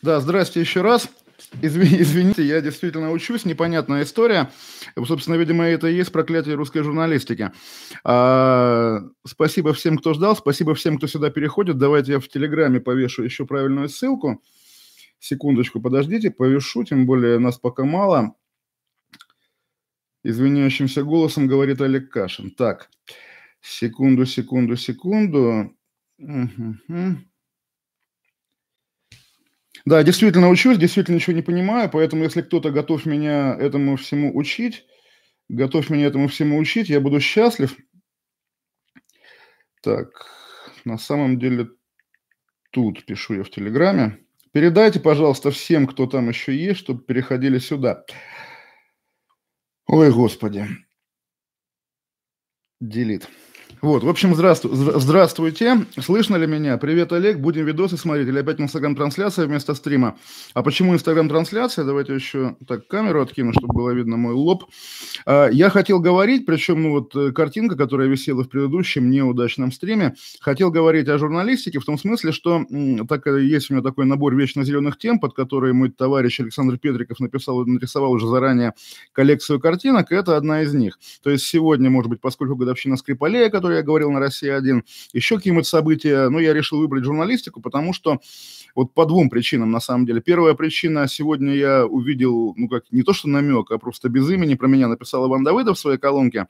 Да, здравствуйте еще раз. извините, я действительно учусь, непонятная история. Собственно, видимо, это и есть проклятие русской журналистики. А, спасибо всем, кто ждал, спасибо всем, кто сюда переходит. Давайте я в Телеграме повешу еще правильную ссылку. Секундочку, подождите, повешу, тем более нас пока мало. Извиняющимся голосом говорит Олег Кашин. Так, секунду, секунду, секунду. Угу. Да, действительно учусь, действительно ничего не понимаю, поэтому если кто-то готов меня этому всему учить, готов меня этому всему учить, я буду счастлив. Так, на самом деле тут пишу я в Телеграме. Передайте, пожалуйста, всем, кто там еще есть, чтобы переходили сюда. Ой, господи. Делит. Вот, в общем, здравствуй, здравствуйте. Слышно ли меня? Привет, Олег. Будем видосы смотреть или опять Инстаграм-трансляция вместо стрима? А почему Инстаграм-трансляция? Давайте еще так камеру откину, чтобы было видно мой лоб. А, я хотел говорить, причем ну, вот э, картинка, которая висела в предыдущем неудачном стриме, хотел говорить о журналистике в том смысле, что так э, есть у меня такой набор вечно зеленых тем, под которые мой товарищ Александр Петриков написал, нарисовал уже заранее коллекцию картинок, и это одна из них. То есть сегодня, может быть, поскольку годовщина Скрипалея, который которой я говорил на «Россия-1», еще какие-нибудь события. Ну, я решил выбрать журналистику, потому что вот по двум причинам, на самом деле. Первая причина, сегодня я увидел, ну как, не то что намек, а просто без имени про меня написал Иван Давыдов в своей колонке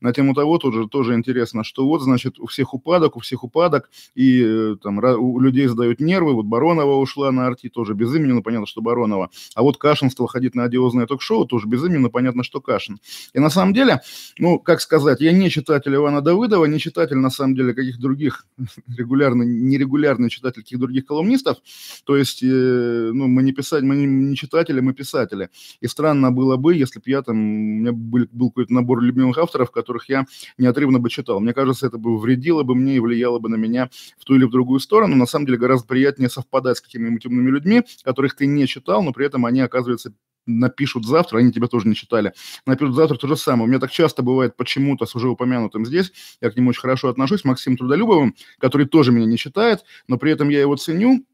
на тему того, тоже, тоже интересно, что вот, значит, у всех упадок, у всех упадок, и э, там у людей сдают нервы, вот Баронова ушла на арти, тоже без имени, но понятно, что Баронова. А вот Кашин стал ходить на одиозное ток-шоу, тоже без имени, но понятно, что Кашин. И на самом деле, ну, как сказать, я не читатель Ивана Давыдова, не читатель, на самом деле, каких других регулярно, нерегулярный читатель каких других колумнистов, то есть, э, ну, мы не писать, мы не, не читатели, мы писатели. И странно было бы, если бы я там, у меня был, был какой-то набор любимых авторов, которых я неотрывно бы читал. Мне кажется, это бы вредило бы мне и влияло бы на меня в ту или в другую сторону. На самом деле, гораздо приятнее совпадать с какими-нибудь умными людьми, которых ты не читал, но при этом они оказываются напишут завтра, они тебя тоже не читали, напишут завтра то же самое. У меня так часто бывает почему-то с уже упомянутым здесь, я к нему очень хорошо отношусь, Максим Трудолюбовым, который тоже меня не читает, но при этом я его ценю,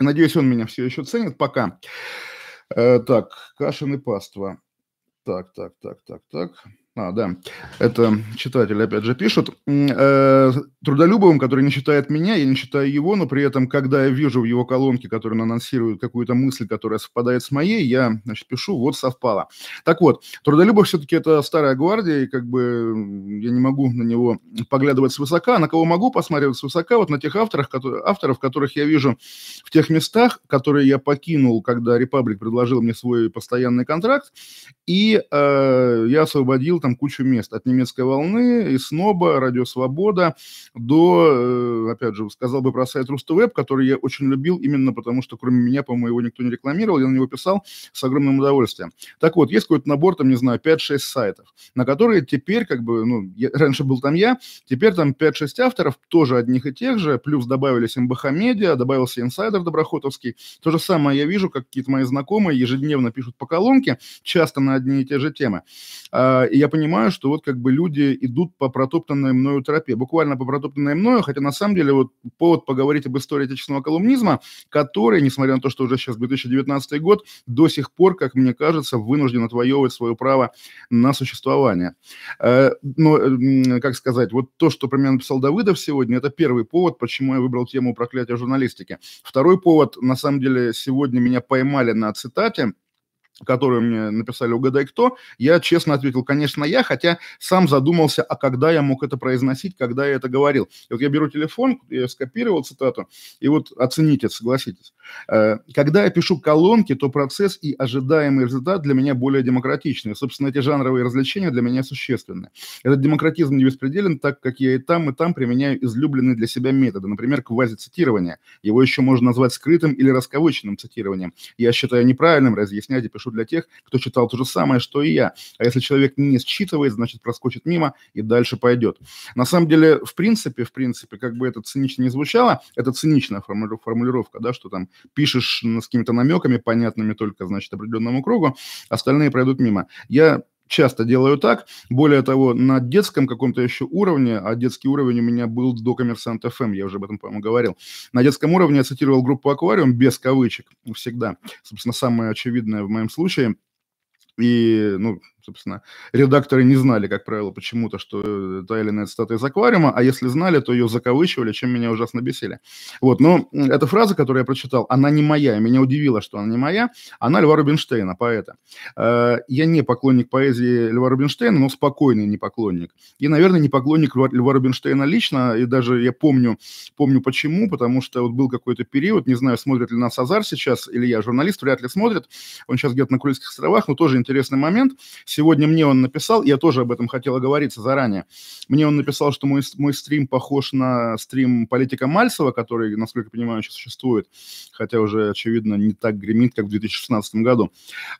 Надеюсь, он меня все еще ценит пока. Э, так, Кашин и Паства. Так, так, так, так, так. А, да. Это читатель, опять же, пишет. Э, трудолюбовым, который не считает меня, я не считаю его, но при этом, когда я вижу в его колонке, которая анонсирует какую-то мысль, которая совпадает с моей, я, значит, пишу, вот совпало. Так вот, трудолюбов все-таки это старая гвардия, и как бы я не могу на него поглядывать свысока. А на кого могу посмотреть свысока? Вот на тех авторах, которые, авторов, которых я вижу в тех местах, которые я покинул, когда Репаблик предложил мне свой постоянный контракт, и э, я освободил там там кучу мест. От немецкой волны и сноба, радио «Свобода» до, э, опять же, сказал бы про сайт Рустовеб, который я очень любил именно потому, что кроме меня, по-моему, его никто не рекламировал, я на него писал с огромным удовольствием. Так вот, есть какой-то набор, там, не знаю, 5-6 сайтов, на которые теперь, как бы, ну, я, раньше был там я, теперь там 5-6 авторов, тоже одних и тех же, плюс добавились МБХ Медиа, добавился Инсайдер Доброхотовский. То же самое я вижу, как какие-то мои знакомые ежедневно пишут по колонке, часто на одни и те же темы. А, и я понимаю, понимаю, что вот как бы люди идут по протоптанной мною тропе, буквально по протоптанной мною, хотя на самом деле вот повод поговорить об истории отечественного колумнизма, который, несмотря на то, что уже сейчас 2019 год, до сих пор, как мне кажется, вынужден отвоевывать свое право на существование. Э, но, как сказать, вот то, что про меня написал Давыдов сегодня, это первый повод, почему я выбрал тему проклятия журналистики. Второй повод, на самом деле, сегодня меня поймали на цитате, которую мне написали «Угадай кто», я честно ответил, конечно, я, хотя сам задумался, а когда я мог это произносить, когда я это говорил. И вот я беру телефон, я скопировал цитату, и вот оцените, согласитесь. Э, когда я пишу колонки, то процесс и ожидаемый результат для меня более демократичны. Собственно, эти жанровые развлечения для меня существенны. Этот демократизм не беспределен, так как я и там, и там применяю излюбленные для себя методы, например, квази-цитирование. Его еще можно назвать скрытым или расковыченным цитированием. Я считаю неправильным разъяснять и пишу что для тех, кто читал то же самое, что и я. А если человек не считывает, значит, проскочит мимо и дальше пойдет. На самом деле, в принципе, в принципе, как бы это цинично не звучало, это циничная формулировка, да, что там пишешь с какими-то намеками, понятными только, значит, определенному кругу, остальные пройдут мимо. Я часто делаю так. Более того, на детском каком-то еще уровне, а детский уровень у меня был до Коммерсант ФМ, эм», я уже об этом, по-моему, говорил. На детском уровне я цитировал группу «Аквариум» без кавычек всегда. Собственно, самое очевидное в моем случае. И, ну, собственно, редакторы не знали, как правило, почему-то, что э, та или иная цитата из «Аквариума», а если знали, то ее закавычивали, чем меня ужасно бесили. Вот, но эта фраза, которую я прочитал, она не моя, меня удивило, что она не моя, она Льва Рубинштейна, поэта. Э, я не поклонник поэзии Льва Рубинштейна, но спокойный не поклонник. И, наверное, не поклонник Льва Рубинштейна лично, и даже я помню, помню почему, потому что вот был какой-то период, не знаю, смотрит ли нас Азар сейчас, или я, журналист, вряд ли смотрит, он сейчас где-то на Курильских островах, но тоже интересный момент, Сегодня мне он написал, я тоже об этом хотел оговориться заранее. Мне он написал, что мой, мой стрим похож на стрим политика Мальцева, который, насколько я понимаю, еще существует, хотя уже, очевидно, не так гремит, как в 2016 году.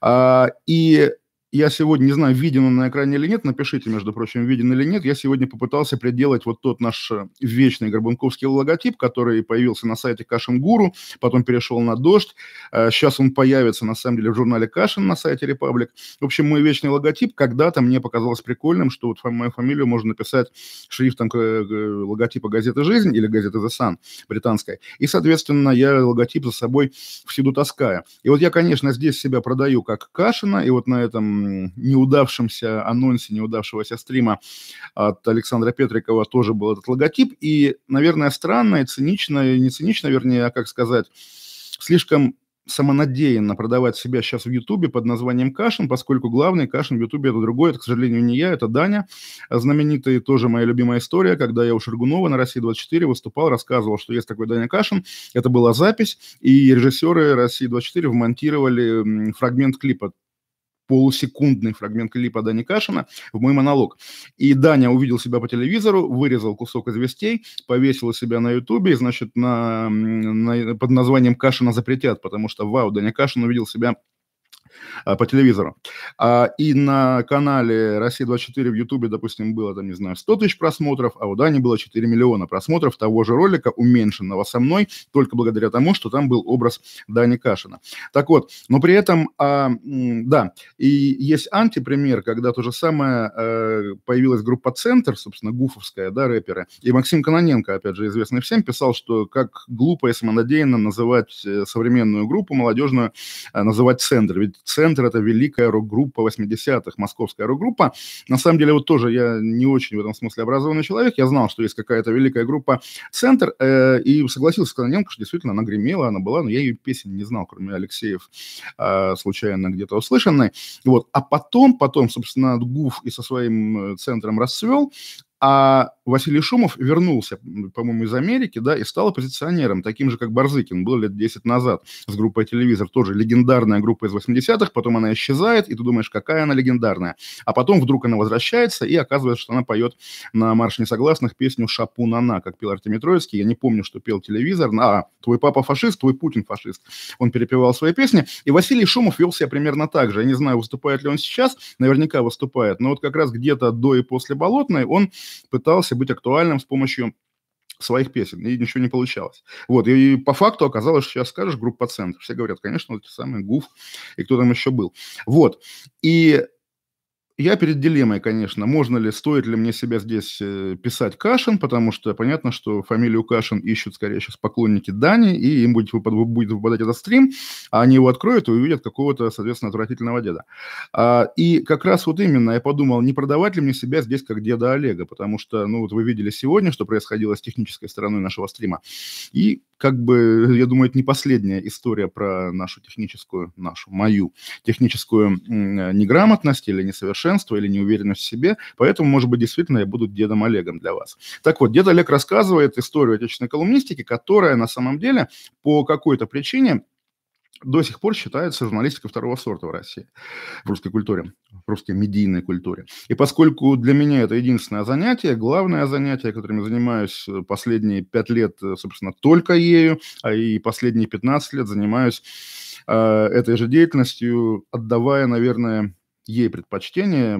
А, и я сегодня, не знаю, виден он на экране или нет, напишите, между прочим, виден или нет, я сегодня попытался приделать вот тот наш э, вечный Горбунковский логотип, который появился на сайте Кашин Гуру, потом перешел на Дождь, э, сейчас он появится, на самом деле, в журнале Кашин на сайте Репаблик. В общем, мой вечный логотип когда-то мне показалось прикольным, что вот мою фамилию можно написать шрифтом логотипа газеты «Жизнь» или газеты «The Sun» британской, и, соответственно, я логотип за собой всюду таскаю. И вот я, конечно, здесь себя продаю как Кашина, и вот на этом неудавшемся анонсе, неудавшегося стрима от Александра Петрикова тоже был этот логотип. И, наверное, странно и цинично, и не цинично, вернее, а как сказать, слишком самонадеянно продавать себя сейчас в Ютубе под названием Кашин, поскольку главный Кашин в Ютубе это другой, это, к сожалению, не я, это Даня, знаменитая тоже моя любимая история, когда я у Шаргунова на «России-24» выступал, рассказывал, что есть такой Даня Кашин, это была запись, и режиссеры «России-24» вмонтировали фрагмент клипа полусекундный фрагмент клипа Дани Кашина в мой монолог. И Даня увидел себя по телевизору, вырезал кусок известей, повесил себя на Ютубе, значит, на, на, под названием «Кашина запретят», потому что, вау, Даня Кашин увидел себя Э, по телевизору. А, и на канале «Россия-24» в Ютубе, допустим, было, там, не знаю, 100 тысяч просмотров, а у Дани было 4 миллиона просмотров того же ролика, уменьшенного со мной, только благодаря тому, что там был образ Дани Кашина. Так вот, но при этом, а, да, и есть антипример, когда то же самое э, появилась группа «Центр», собственно, гуфовская, да, рэперы, и Максим Кононенко, опять же, известный всем, писал, что как глупо и самонадеянно называть э, современную группу молодежную, называть «Центр», ведь Центр — это великая рок-группа 80-х, московская рок-группа. На самом деле, вот тоже я не очень в этом смысле образованный человек. Я знал, что есть какая-то великая группа Центр, э, и согласился с Кононенко, что действительно она гремела, она была, но я ее песен не знал, кроме Алексеев, э, случайно где-то услышанной. Вот. А потом, потом, собственно, Гуф и со своим э, центром расцвел, а Василий Шумов вернулся, по-моему, из Америки, да, и стал оппозиционером, таким же, как Барзыкин, был лет 10 назад с группой «Телевизор», тоже легендарная группа из 80-х, потом она исчезает, и ты думаешь, какая она легендарная. А потом вдруг она возвращается, и оказывается, что она поет на «Марш несогласных» песню «Шапунана», как пел Артемий Троицкий, я не помню, что пел «Телевизор», а «Твой папа фашист, твой Путин фашист». Он перепевал свои песни, и Василий Шумов вел себя примерно так же. Я не знаю, выступает ли он сейчас, наверняка выступает, но вот как раз где-то до и после «Болотной» он пытался быть актуальным с помощью своих песен, и ничего не получалось. Вот, и, по факту оказалось, что сейчас скажешь группа «Центр», все говорят, конечно, вот те самые «Гуф» и кто там еще был. Вот, и я перед дилеммой, конечно, можно ли, стоит ли мне себя здесь э, писать Кашин, потому что понятно, что фамилию Кашин ищут, скорее, сейчас поклонники Дани, и им будет, выпад, будет выпадать этот стрим, а они его откроют и увидят какого-то, соответственно, отвратительного деда. А, и как раз вот именно я подумал, не продавать ли мне себя здесь как деда Олега, потому что, ну, вот вы видели сегодня, что происходило с технической стороной нашего стрима. И как бы, я думаю, это не последняя история про нашу техническую, нашу, мою техническую э, неграмотность или несовершенство, или неуверенность в себе. Поэтому, может быть, действительно я буду дедом Олегом для вас. Так вот, дед Олег рассказывает историю отечественной колумнистики, которая на самом деле по какой-то причине до сих пор считается журналистикой второго сорта в России, в русской культуре, в русской медийной культуре. И поскольку для меня это единственное занятие, главное занятие, которым я занимаюсь последние пять лет, э, собственно, только ею, а и последние 15 лет занимаюсь э, этой же деятельностью, отдавая, наверное, ей предпочтение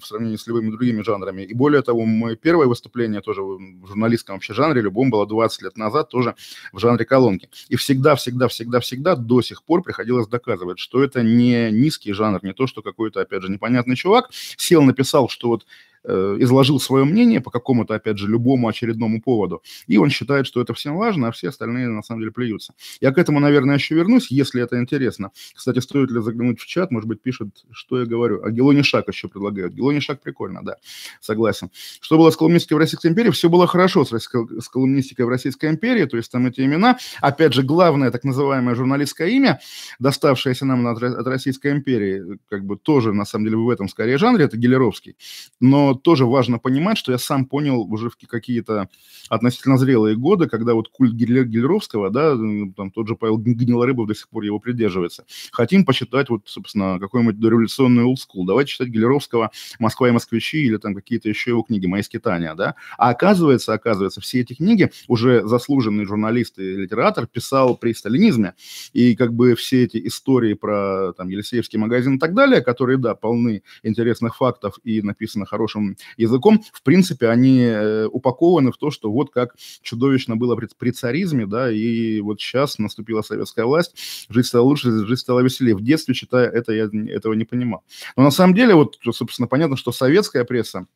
в сравнении с любыми другими жанрами. И более того, мое первое выступление тоже в журналистском вообще жанре, любом, было 20 лет назад, тоже в жанре колонки. И всегда, всегда, всегда, всегда до сих пор приходилось доказывать, что это не низкий жанр, не то, что какой-то, опять же, непонятный чувак сел, написал, что вот Э, изложил свое мнение по какому-то, опять же, любому очередному поводу. И он считает, что это всем важно, а все остальные на самом деле плюются. Я к этому, наверное, еще вернусь, если это интересно. Кстати, стоит ли заглянуть в чат, может быть, пишет, что я говорю. А Гелони Шаг еще предлагают. Гелони Шаг прикольно, да, согласен. Что было с колумнистикой в Российской империи? Все было хорошо с, с колумнистикой в Российской империи, то есть там эти имена. Опять же, главное так называемое журналистское имя, доставшееся нам от, от Российской империи, как бы тоже, на самом деле, в этом скорее жанре, это Гелеровский. Но вот тоже важно понимать, что я сам понял уже в какие-то относительно зрелые годы, когда вот культ Гелеровского, да, там тот же Павел Гнилорыбов до сих пор его придерживается. Хотим почитать вот, собственно, какой-нибудь дореволюционный олдскул. Давайте читать Гелеровского «Москва и москвичи» или там какие-то еще его книги «Мои скитания», да. А оказывается, оказывается, все эти книги уже заслуженный журналист и литератор писал при сталинизме. И как бы все эти истории про там Елисеевский магазин и так далее, которые, да, полны интересных фактов и написаны хорошим нашим языком, в принципе, они э, упакованы в то, что вот как чудовищно было при, при царизме, да, и вот сейчас наступила советская власть, жизнь стала лучше, жизнь стала веселее. В детстве, читая это, я этого не понимал. Но на самом деле, вот, собственно, понятно, что советская пресса,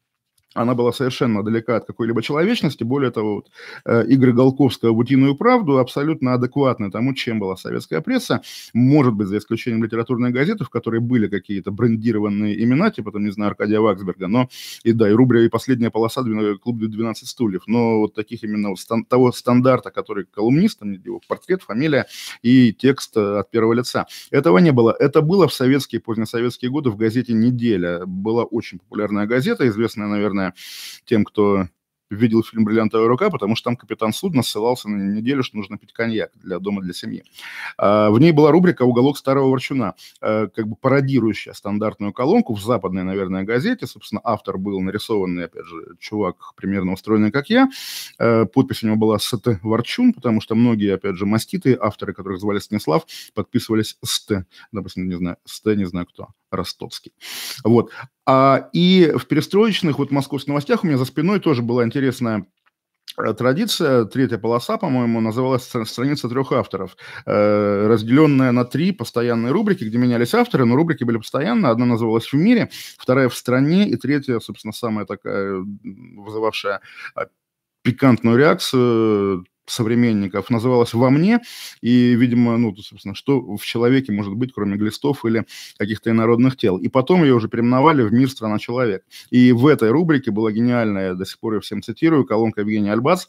она была совершенно далека от какой-либо человечности. Более того, вот, э, игры Голковского в правду» абсолютно адекватны тому, чем была советская пресса. Может быть, за исключением литературной газеты, в которой были какие-то брендированные имена, типа, там, не знаю, Аркадия Ваксберга, но, и да, и рубрика «И последняя полоса» «Клуб 12 стульев». Но вот таких именно вот стан- того стандарта, который колумнистам, его портрет, фамилия и текст э, от первого лица. Этого не было. Это было в советские, позднесоветские годы в газете «Неделя». Была очень популярная газета, известная, наверное, наверное, тем, кто видел фильм «Бриллиантовая рука», потому что там капитан судна ссылался на неделю, что нужно пить коньяк для дома, для семьи. А, в ней была рубрика «Уголок старого ворчуна», а, как бы пародирующая стандартную колонку в западной, наверное, газете. Собственно, автор был нарисованный, опять же, чувак, примерно устроенный, как я. А, подпись у него была «СТ Ворчун», потому что многие, опять же, маститые авторы, которых звали Станислав, подписывались «СТ». Допустим, не знаю, «СТ», не знаю кто ростовский. Вот. А, и в перестроечных вот московских новостях у меня за спиной тоже была интересная э, традиция, третья полоса, по-моему, называлась «Страница трех авторов», э, разделенная на три постоянные рубрики, где менялись авторы, но рубрики были постоянно. Одна называлась «В мире», вторая «В стране» и третья, собственно, самая такая вызывавшая э, пикантную реакцию современников называлась «Во мне», и, видимо, ну, собственно, что в человеке может быть, кроме глистов или каких-то инородных тел. И потом ее уже переименовали в «Мир, страна, человек». И в этой рубрике была гениальная, до сих пор я всем цитирую, колонка Евгения Альбац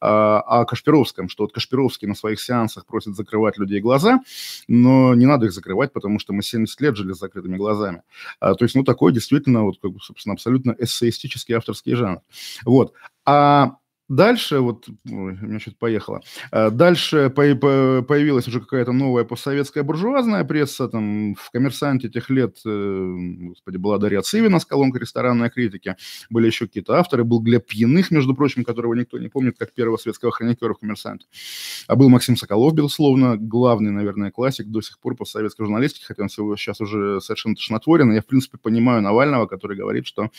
а, о Кашпировском, что вот Кашпировский на своих сеансах просит закрывать людей глаза, но не надо их закрывать, потому что мы 70 лет жили с закрытыми глазами. А, то есть, ну, такой действительно, вот, как бы собственно, абсолютно эссеистический авторский жанр. Вот. А Дальше, вот, у меня что-то поехало, э, дальше по по появилась уже какая-то новая постсоветская буржуазная пресса, там, в «Коммерсанте» тех лет, э, господи, была Дарья Цивина с колонкой ресторанной критики, были еще какие-то авторы, был Глеб Пьяных, между прочим, которого никто не помнит, как первого светского хроникера в «Коммерсанте», а был Максим Соколов, безусловно, главный, наверное, классик до сих пор постсоветской журналистики, хотя он сейчас уже совершенно тошнотворен, я, в принципе, понимаю Навального, который говорит, что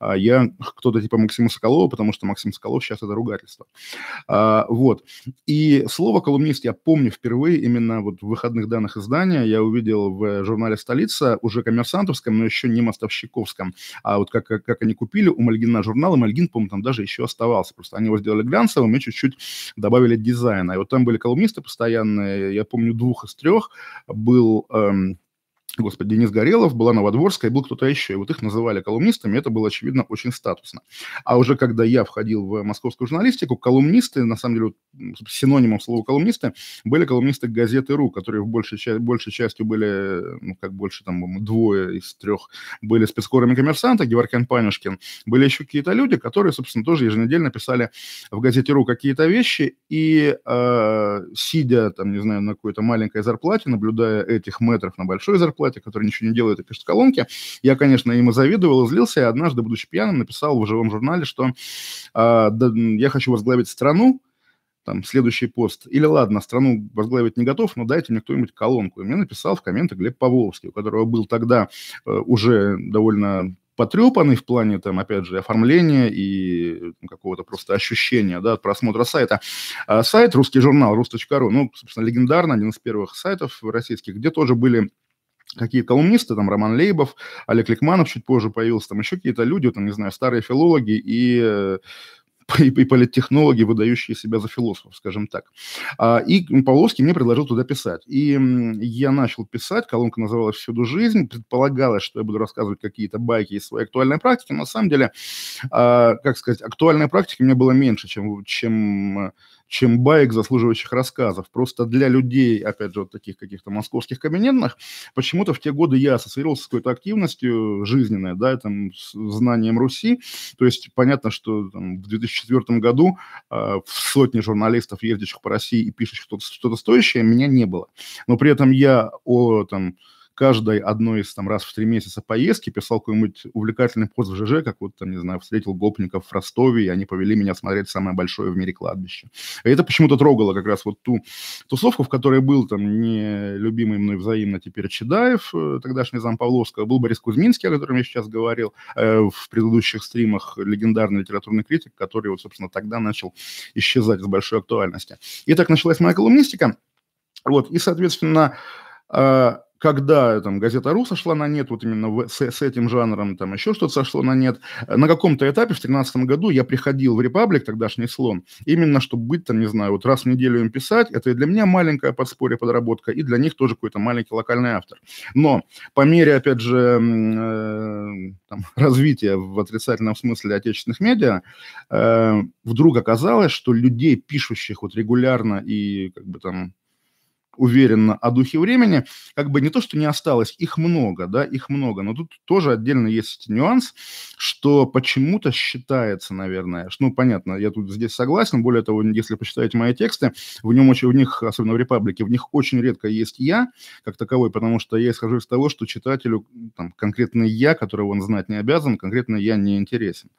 а, я кто-то типа Максима Соколова, потому что Максим Соколов сейчас это ругательство. А, вот. И слово «колумнист» я помню впервые именно вот в выходных данных издания. Я увидел в журнале «Столица», уже коммерсантовском, но еще не мостовщиковском. А вот как, как, как они купили у Мальгина журнал, и Мальгин, по-моему, там даже еще оставался. Просто они его сделали глянцевым и чуть-чуть добавили дизайна. И вот там были колумнисты постоянные. Я помню двух из трех. Был... Эм, господи, Денис Горелов, была Новодворская, был кто-то еще. И вот их называли колумнистами, это было, очевидно, очень статусно. А уже когда я входил в московскую журналистику, колумнисты, на самом деле, вот, синонимом слова колумнисты, были колумнисты газеты «Ру», которые в большей, большей частью были, ну, как больше, там, двое из трех были спецкорами коммерсанта, Геворкян Панюшкин, были еще какие-то люди, которые, собственно, тоже еженедельно писали в газете «Ру» какие-то вещи, и э, сидя, там, не знаю, на какой-то маленькой зарплате, наблюдая этих метров на большой зарплате, бате, которые ничего не делает и пишет колонки. Я, конечно, ему завидовал, злился, и однажды, будучи пьяным, написал в живом журнале, что э, да, я хочу возглавить страну, там, следующий пост. Или ладно, страну возглавить не готов, но дайте мне кто-нибудь колонку. И мне написал в комменты Глеб Павловский, у которого был тогда э, уже довольно потрепанный в плане, там, опять же, оформления и какого-то просто ощущения, да, от просмотра сайта. А сайт, русский журнал, rus.ru, ну, собственно, легендарный, один из первых сайтов российских, где тоже были какие колумнисты, там Роман Лейбов, Олег Ликманов чуть позже появился, там еще какие-то люди, там, не знаю, старые филологи и и, э, и политтехнологи, выдающие себя за философов, скажем так. А, и Павловский мне предложил туда писать. И я начал писать, колонка называлась «Всюду жизнь», предполагалось, что я буду рассказывать какие-то байки из своей актуальной практики, но на самом деле, а, как сказать, актуальной практики у меня было меньше, чем, чем э, чем баек, заслуживающих рассказов. Просто для людей, опять же, вот таких каких-то московских камененных, почему-то в те годы я ассоциировался с какой-то активностью жизненной, да, там, с знанием Руси. То есть понятно, что там, в 2004 году э, в сотни журналистов, ездящих по России и пишущих что-то, что-то стоящее, меня не было. Но при этом я о, там, каждой одной из там раз в три месяца поездки писал какой-нибудь увлекательный пост в ЖЖ, как вот там, не знаю, встретил гопников в Ростове, и они повели меня смотреть самое большое в мире кладбище. И это почему-то трогало как раз вот ту тусовку, в которой был там не любимый мной взаимно теперь Чедаев, э, тогдашний зам Павловского, был Борис Кузьминский, о котором я сейчас говорил, э, в предыдущих стримах легендарный литературный критик, который вот, собственно, тогда начал исчезать с большой актуальности. И так началась моя колумнистика. Вот, и, соответственно, э, когда там газета «Ру» сошла на нет, вот именно в, с, с этим жанром, там еще что-то сошло на нет. На каком-то этапе в 2013 году я приходил в «Репаблик», тогдашний «Слон», именно чтобы быть там, не знаю, вот раз в неделю им писать, это и для меня маленькая подспорье, подработка, и для них тоже какой-то маленький локальный автор. Но по мере, опять же, э, там, развития в отрицательном смысле отечественных медиа, э, вдруг оказалось, что людей, пишущих вот регулярно и как бы там уверенно о духе времени, как бы не то, что не осталось, их много, да, их много, но тут тоже отдельно есть нюанс, что почему-то считается, наверное, что, ну, понятно, я тут здесь согласен, более того, если почитаете мои тексты, в нем очень, в них, особенно в «Репаблике», в них очень редко есть «я», как таковой, потому что я исхожу из того, что читателю, там, конкретный «я», которого он знать не обязан, конкретно «я» не интересен.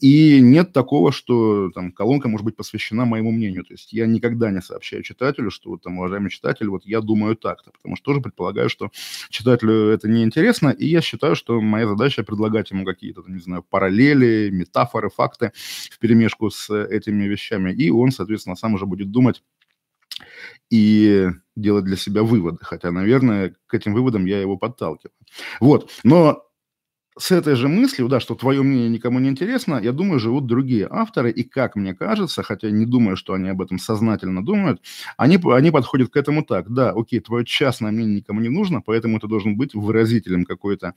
И нет такого, что, там, колонка может быть посвящена моему мнению, то есть я никогда не сообщаю читателю, что, там, уважаемый читатель, читатель, вот я думаю так-то, потому что тоже предполагаю, что читателю это неинтересно, и я считаю, что моя задача предлагать ему какие-то, не знаю, параллели, метафоры, факты в перемешку с этими вещами, и он, соответственно, сам уже будет думать и делать для себя выводы, хотя, наверное, к этим выводам я его подталкиваю. Вот, но с этой же мыслью, да, что твое мнение никому не интересно, я думаю, живут другие авторы, и как мне кажется, хотя не думаю, что они об этом сознательно думают, они, они подходят к этому так, да, окей, твое частное мнение никому не нужно, поэтому ты должен быть выразителем какой-то,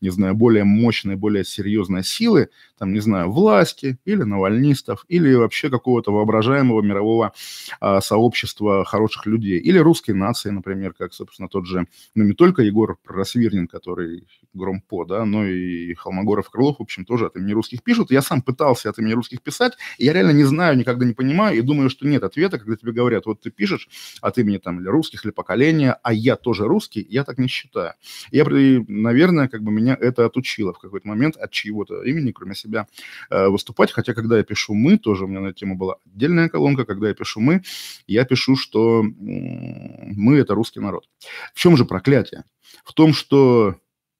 не знаю, более мощной, более серьезной силы, там, не знаю, власти или навальнистов, или вообще какого-то воображаемого мирового а, сообщества хороших людей, или русской нации, например, как, собственно, тот же, ну, не только Егор Просвирнин, который Громпо, да, но и и Холмогоров, и Крылов, в общем, тоже от имени русских пишут. Я сам пытался от имени русских писать, и я реально не знаю, никогда не понимаю, и думаю, что нет ответа, когда тебе говорят, вот ты пишешь от имени там или русских, или поколения, а я тоже русский, я так не считаю. Я, наверное, как бы меня это отучило в какой-то момент от чьего-то имени, кроме себя, э, выступать. Хотя, когда я пишу «мы», тоже у меня на эту тему была отдельная колонка, когда я пишу «мы», я пишу, что «мы» — это русский народ. В чем же проклятие? В том, что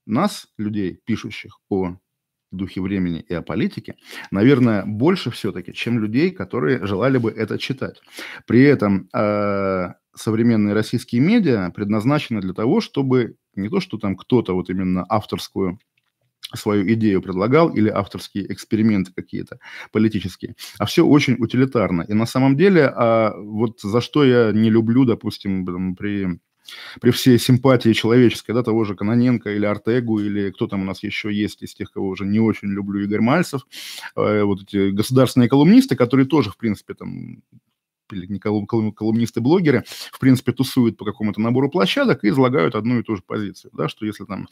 нас, людей, пишущих о духе времени и о политике, наверное, больше все-таки, чем людей, которые желали бы это читать. При этом э, современные российские медиа предназначены для того, чтобы не то, что там кто-то вот именно авторскую свою идею предлагал или авторские эксперименты какие-то политические, а все очень утилитарно. И на самом деле, э, вот за что я не люблю, допустим, при при всей симпатии человеческой, да, того же Кононенко или Артегу, или кто там у нас еще есть из тех, кого уже не очень люблю, Игорь Мальцев, э, вот эти государственные колумнисты, которые тоже, в принципе, там или не колум, колум, колумнисты-блогеры, в принципе, тусуют по какому-то набору площадок и излагают одну и ту же позицию, да, что если там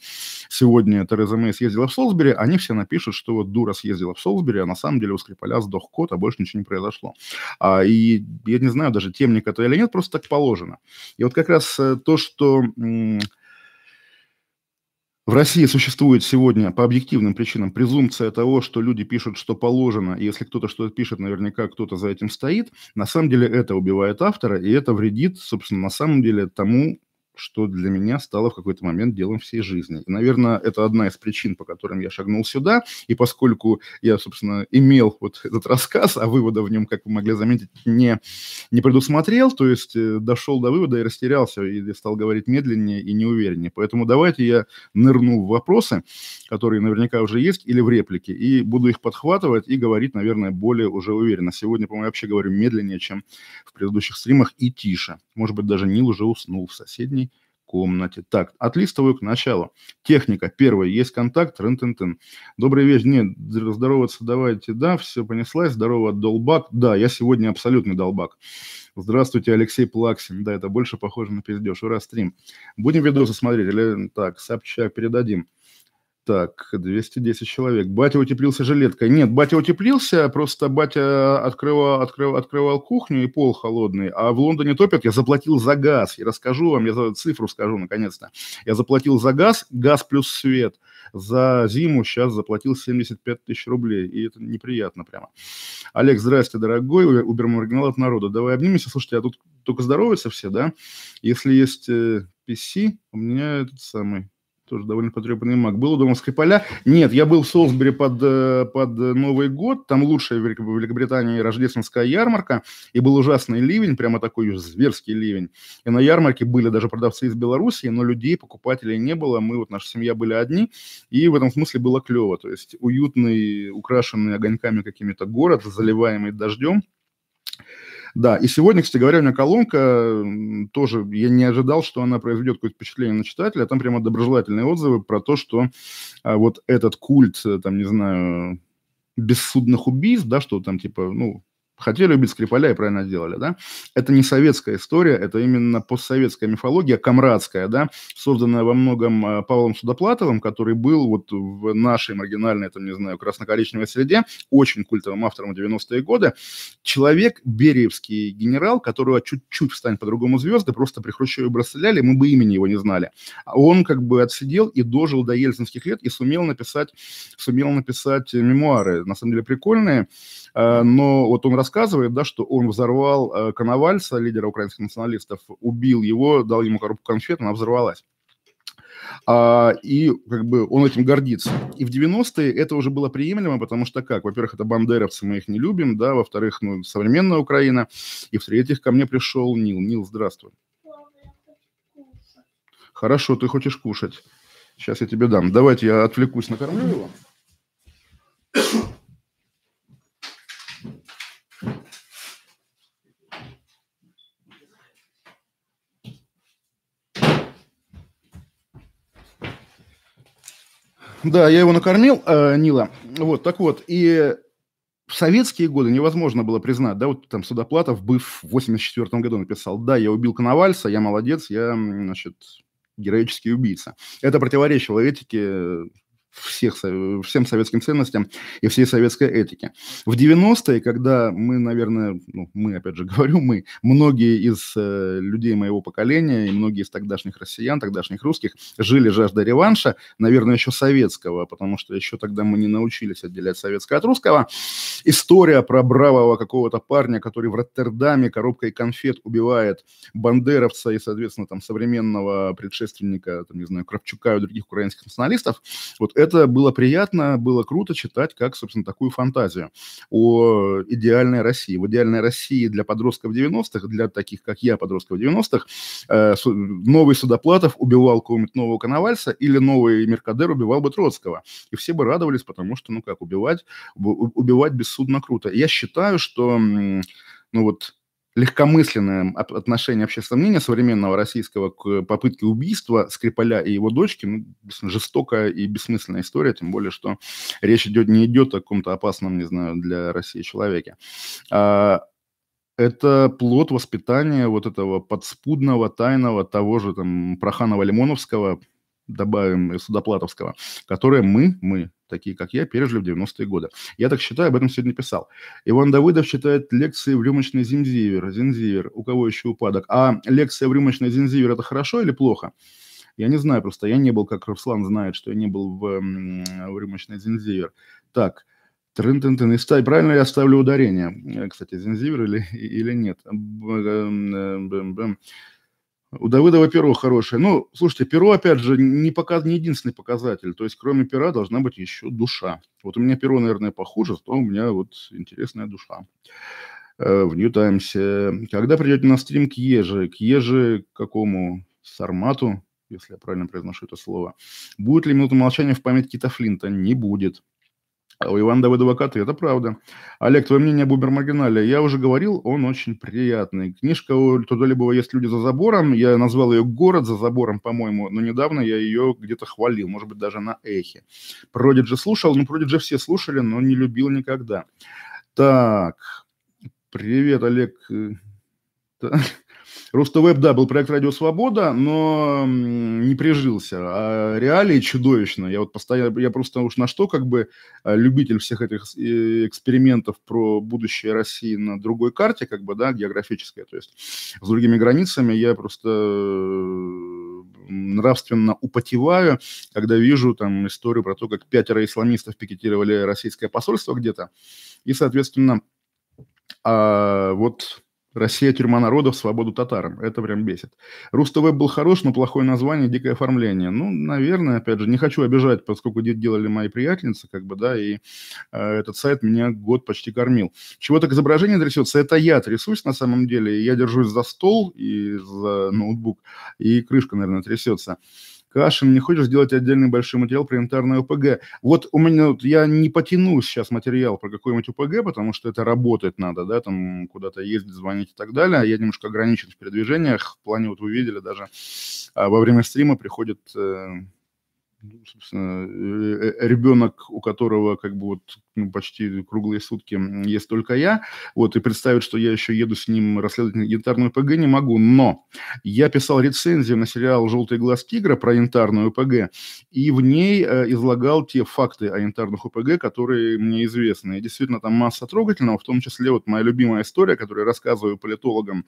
сегодня Тереза Мэй съездила в Солсбери, они все напишут, что вот дура съездила в Солсбери, а на самом деле у Скрипаля сдох кот, а больше ничего не произошло. А, и я не знаю даже, темник это или нет, просто так положено. И вот как раз э, то, что в России существует сегодня по объективным причинам презумпция того, что люди пишут, что положено, и если кто-то что-то пишет, наверняка кто-то за этим стоит. На самом деле это убивает автора, и это вредит, собственно, на самом деле тому, что для меня стало в какой-то момент делом всей жизни. И, наверное, это одна из причин, по которым я шагнул сюда. И поскольку я, собственно, имел вот этот рассказ, а вывода в нем, как вы могли заметить, не, не предусмотрел, то есть э, дошел до вывода и растерялся, и стал говорить медленнее и неувереннее. Поэтому давайте я нырну в вопросы, которые наверняка уже есть, или в реплики, и буду их подхватывать и говорить, наверное, более уже уверенно. Сегодня, по-моему, вообще говорю медленнее, чем в предыдущих стримах, и тише. Может быть, даже Нил уже уснул в соседней комнате. Так, отлистываю к началу. Техника. первая. Есть контакт. рын -тын -тын. Добрый вечер. Нет, здороваться давайте. Да, все понеслась. Здорово, долбак. Да, я сегодня абсолютный долбак. Здравствуйте, Алексей Плаксин. Да, это больше похоже на пиздеж. Ура, стрим. Будем видосы смотреть или так, Собчак передадим. Так, 210 человек. Батя утеплился жилеткой. Нет, батя утеплился, просто батя открывал, открывал, открывал кухню и пол холодный. А в Лондоне топят, я заплатил за газ. Я расскажу вам, я цифру скажу наконец-то. Я заплатил за газ, газ плюс свет. За зиму сейчас заплатил 75 тысяч рублей. И это неприятно прямо. Олег, здрасте, дорогой. Уберем оригинал от народа. Давай обнимемся. Слушайте, а тут только здороваются все, да? Если есть PC, э, у меня этот самый тоже довольно потрепанный маг. Был у дома Скрипаля? Нет, я был в Солсбери под, э, под Новый год, там лучшая в Великобритании рождественская ярмарка, и был ужасный ливень, прямо такой зверский ливень. И на ярмарке были даже продавцы из Белоруссии, но людей, покупателей не было, мы, вот наша семья были одни, и в этом смысле было клево, то есть уютный, украшенный огоньками какими-то город, заливаемый дождем, да, и сегодня, кстати говоря, у меня колонка тоже, я не ожидал, что она произведет какое-то впечатление на читателя, а там прямо доброжелательные отзывы про то, что а, вот этот культ, э, там, не знаю, бессудных убийств, да, что там типа, ну, хотели убить Скрипаля и правильно делали, да. Это не советская история, это именно постсоветская мифология, комрадская, да, созданная во многом э, Павлом Судоплатовым, который был вот в нашей маргинальной, там, не знаю, красно-коричневой среде, очень культовым автором 90-е годы. Человек, бериевский генерал, которого чуть-чуть встанет по-другому звезды, просто при Хрущеве бросали, мы бы имени его не знали. А он как бы отсидел и дожил до ельцинских лет и сумел написать, сумел написать мемуары, на самом деле прикольные, э, но вот он рассказывал рассказывает, да, что он взорвал э, Коновальца, лидера украинских националистов, убил его, дал ему коробку конфет, она взорвалась. А, и как бы он этим гордится. И в 90-е это уже было приемлемо, потому что как? Во-первых, это бандеровцы, мы их не любим, да, во-вторых, ну, современная Украина, и в-третьих, ко мне пришел Нил. Нил, здравствуй. Хорошо, ты хочешь кушать. Сейчас я тебе дам. Давайте я отвлекусь, накормлю его. Да, я его накормил, э, Нила. Вот, так вот, и в советские годы невозможно было признать, да, вот там Судоплатов, быв в 84 году, написал, да, я убил Коновальца, я молодец, я, значит, героический убийца. Это противоречило этике всех, всем советским ценностям и всей советской этике. В 90-е, когда мы, наверное, ну, мы, опять же говорю, мы, многие из э, людей моего поколения и многие из тогдашних россиян, тогдашних русских жили жажда реванша, наверное, еще советского, потому что еще тогда мы не научились отделять советское от русского. История про бравого какого-то парня, который в Роттердаме коробкой конфет убивает бандеровца и, соответственно, там современного предшественника, там, не знаю, Кравчука и других украинских националистов, вот это было приятно, было круто читать, как, собственно, такую фантазию о идеальной России. В идеальной России для подростков 90-х, для таких, как я, подростков 90-х, э, новый Судоплатов убивал кого-нибудь нового Коновальца или новый Меркадер убивал бы Троцкого. И все бы радовались, потому что, ну как, убивать, убивать бессудно круто. Я считаю, что, ну вот, легкомысленное отношение общественного мнения современного российского к попытке убийства Скрипаля и его дочки, ну, жестокая и бессмысленная история, тем более, что речь идет не идет о каком-то опасном, не знаю, для России человеке. А, это плод воспитания вот этого подспудного, тайного, того же там Проханова-Лимоновского добавим Судоплатовского, которые мы, мы, такие как я, пережили в 90-е годы. Я так считаю, об этом сегодня писал. Иван Давыдов читает лекции в рюмочной Зинзивер. Зинзивер, у кого еще упадок. А лекция в рюмочной Зинзивер – это хорошо или плохо? Я не знаю просто, я не был, как Руслан знает, что я не был в, в рюмочной Зинзивер. Так, трын тын тын Истай, правильно я ставлю ударение? Э, кстати, Зинзивер или, или нет? Э, э, бэм, бэм, бэм. У Давыдова перо хорошее. Ну, слушайте, перо, опять же, не, пока, не единственный показатель. То есть, кроме пера, должна быть еще душа. Вот у меня перо, наверное, похуже, то у меня вот интересная душа э, в New Times. Когда придете на стрим к Еже? К Еже какому? Сармату, если я правильно произношу это слово. Будет ли минута молчания в память Кита Флинта? Не будет. У Ивана Давыдова коты, это правда. Олег, твое мнение об Убермаргинале? Я уже говорил, он очень приятный. Книжка у Трудолюбова «Есть люди за забором». Я назвал ее «Город за забором», по-моему, но недавно я ее где-то хвалил, может быть, даже на эхе. Продиджи слушал, ну, Продиджи все слушали, но не любил никогда. Так, привет, Олег. Э, так. Руставеб, да, был проект «Радио Свобода», но не прижился. А реалии чудовищно. Я вот постоянно, я просто уж на что как бы а, любитель всех этих экспериментов про будущее России на другой карте, как бы, да, географической, то есть с другими границами, я просто нравственно употеваю, когда вижу там историю про то, как пятеро исламистов пикетировали российское посольство где-то, и, соответственно, а, вот Россия – тюрьма народов, свободу татарам. Это прям бесит. Рустовеб был хорош, но плохое название, дикое оформление. Ну, наверное, опять же, не хочу обижать, поскольку делали мои приятельницы, как бы, да, и э, этот сайт меня год почти кормил. Чего так изображение трясется? Это я трясусь на самом деле. Я держусь за стол и за ноутбук, и крышка, наверное, трясется. Кашин, не хочешь сделать отдельный большой материал про янтарное ОПГ? Вот у меня, вот я не потяну сейчас материал про какой-нибудь ОПГ, потому что это работать надо, да, там куда-то ездить, звонить и так далее. А я немножко ограничен в передвижениях, в плане, вот вы видели, даже а, во время стрима приходит э, ну, собственно, э, э, ребенок, у которого как бы вот ну, почти круглые сутки есть только я, вот, и представить, что я еще еду с ним расследовать янтарную ПГ не могу, но я писал рецензию на сериал «Желтый глаз тигра» про янтарную ПГ, и в ней э, излагал те факты о янтарных ОПГ, которые мне известны. И действительно, там масса трогательного, в том числе вот моя любимая история, которую я рассказываю политологам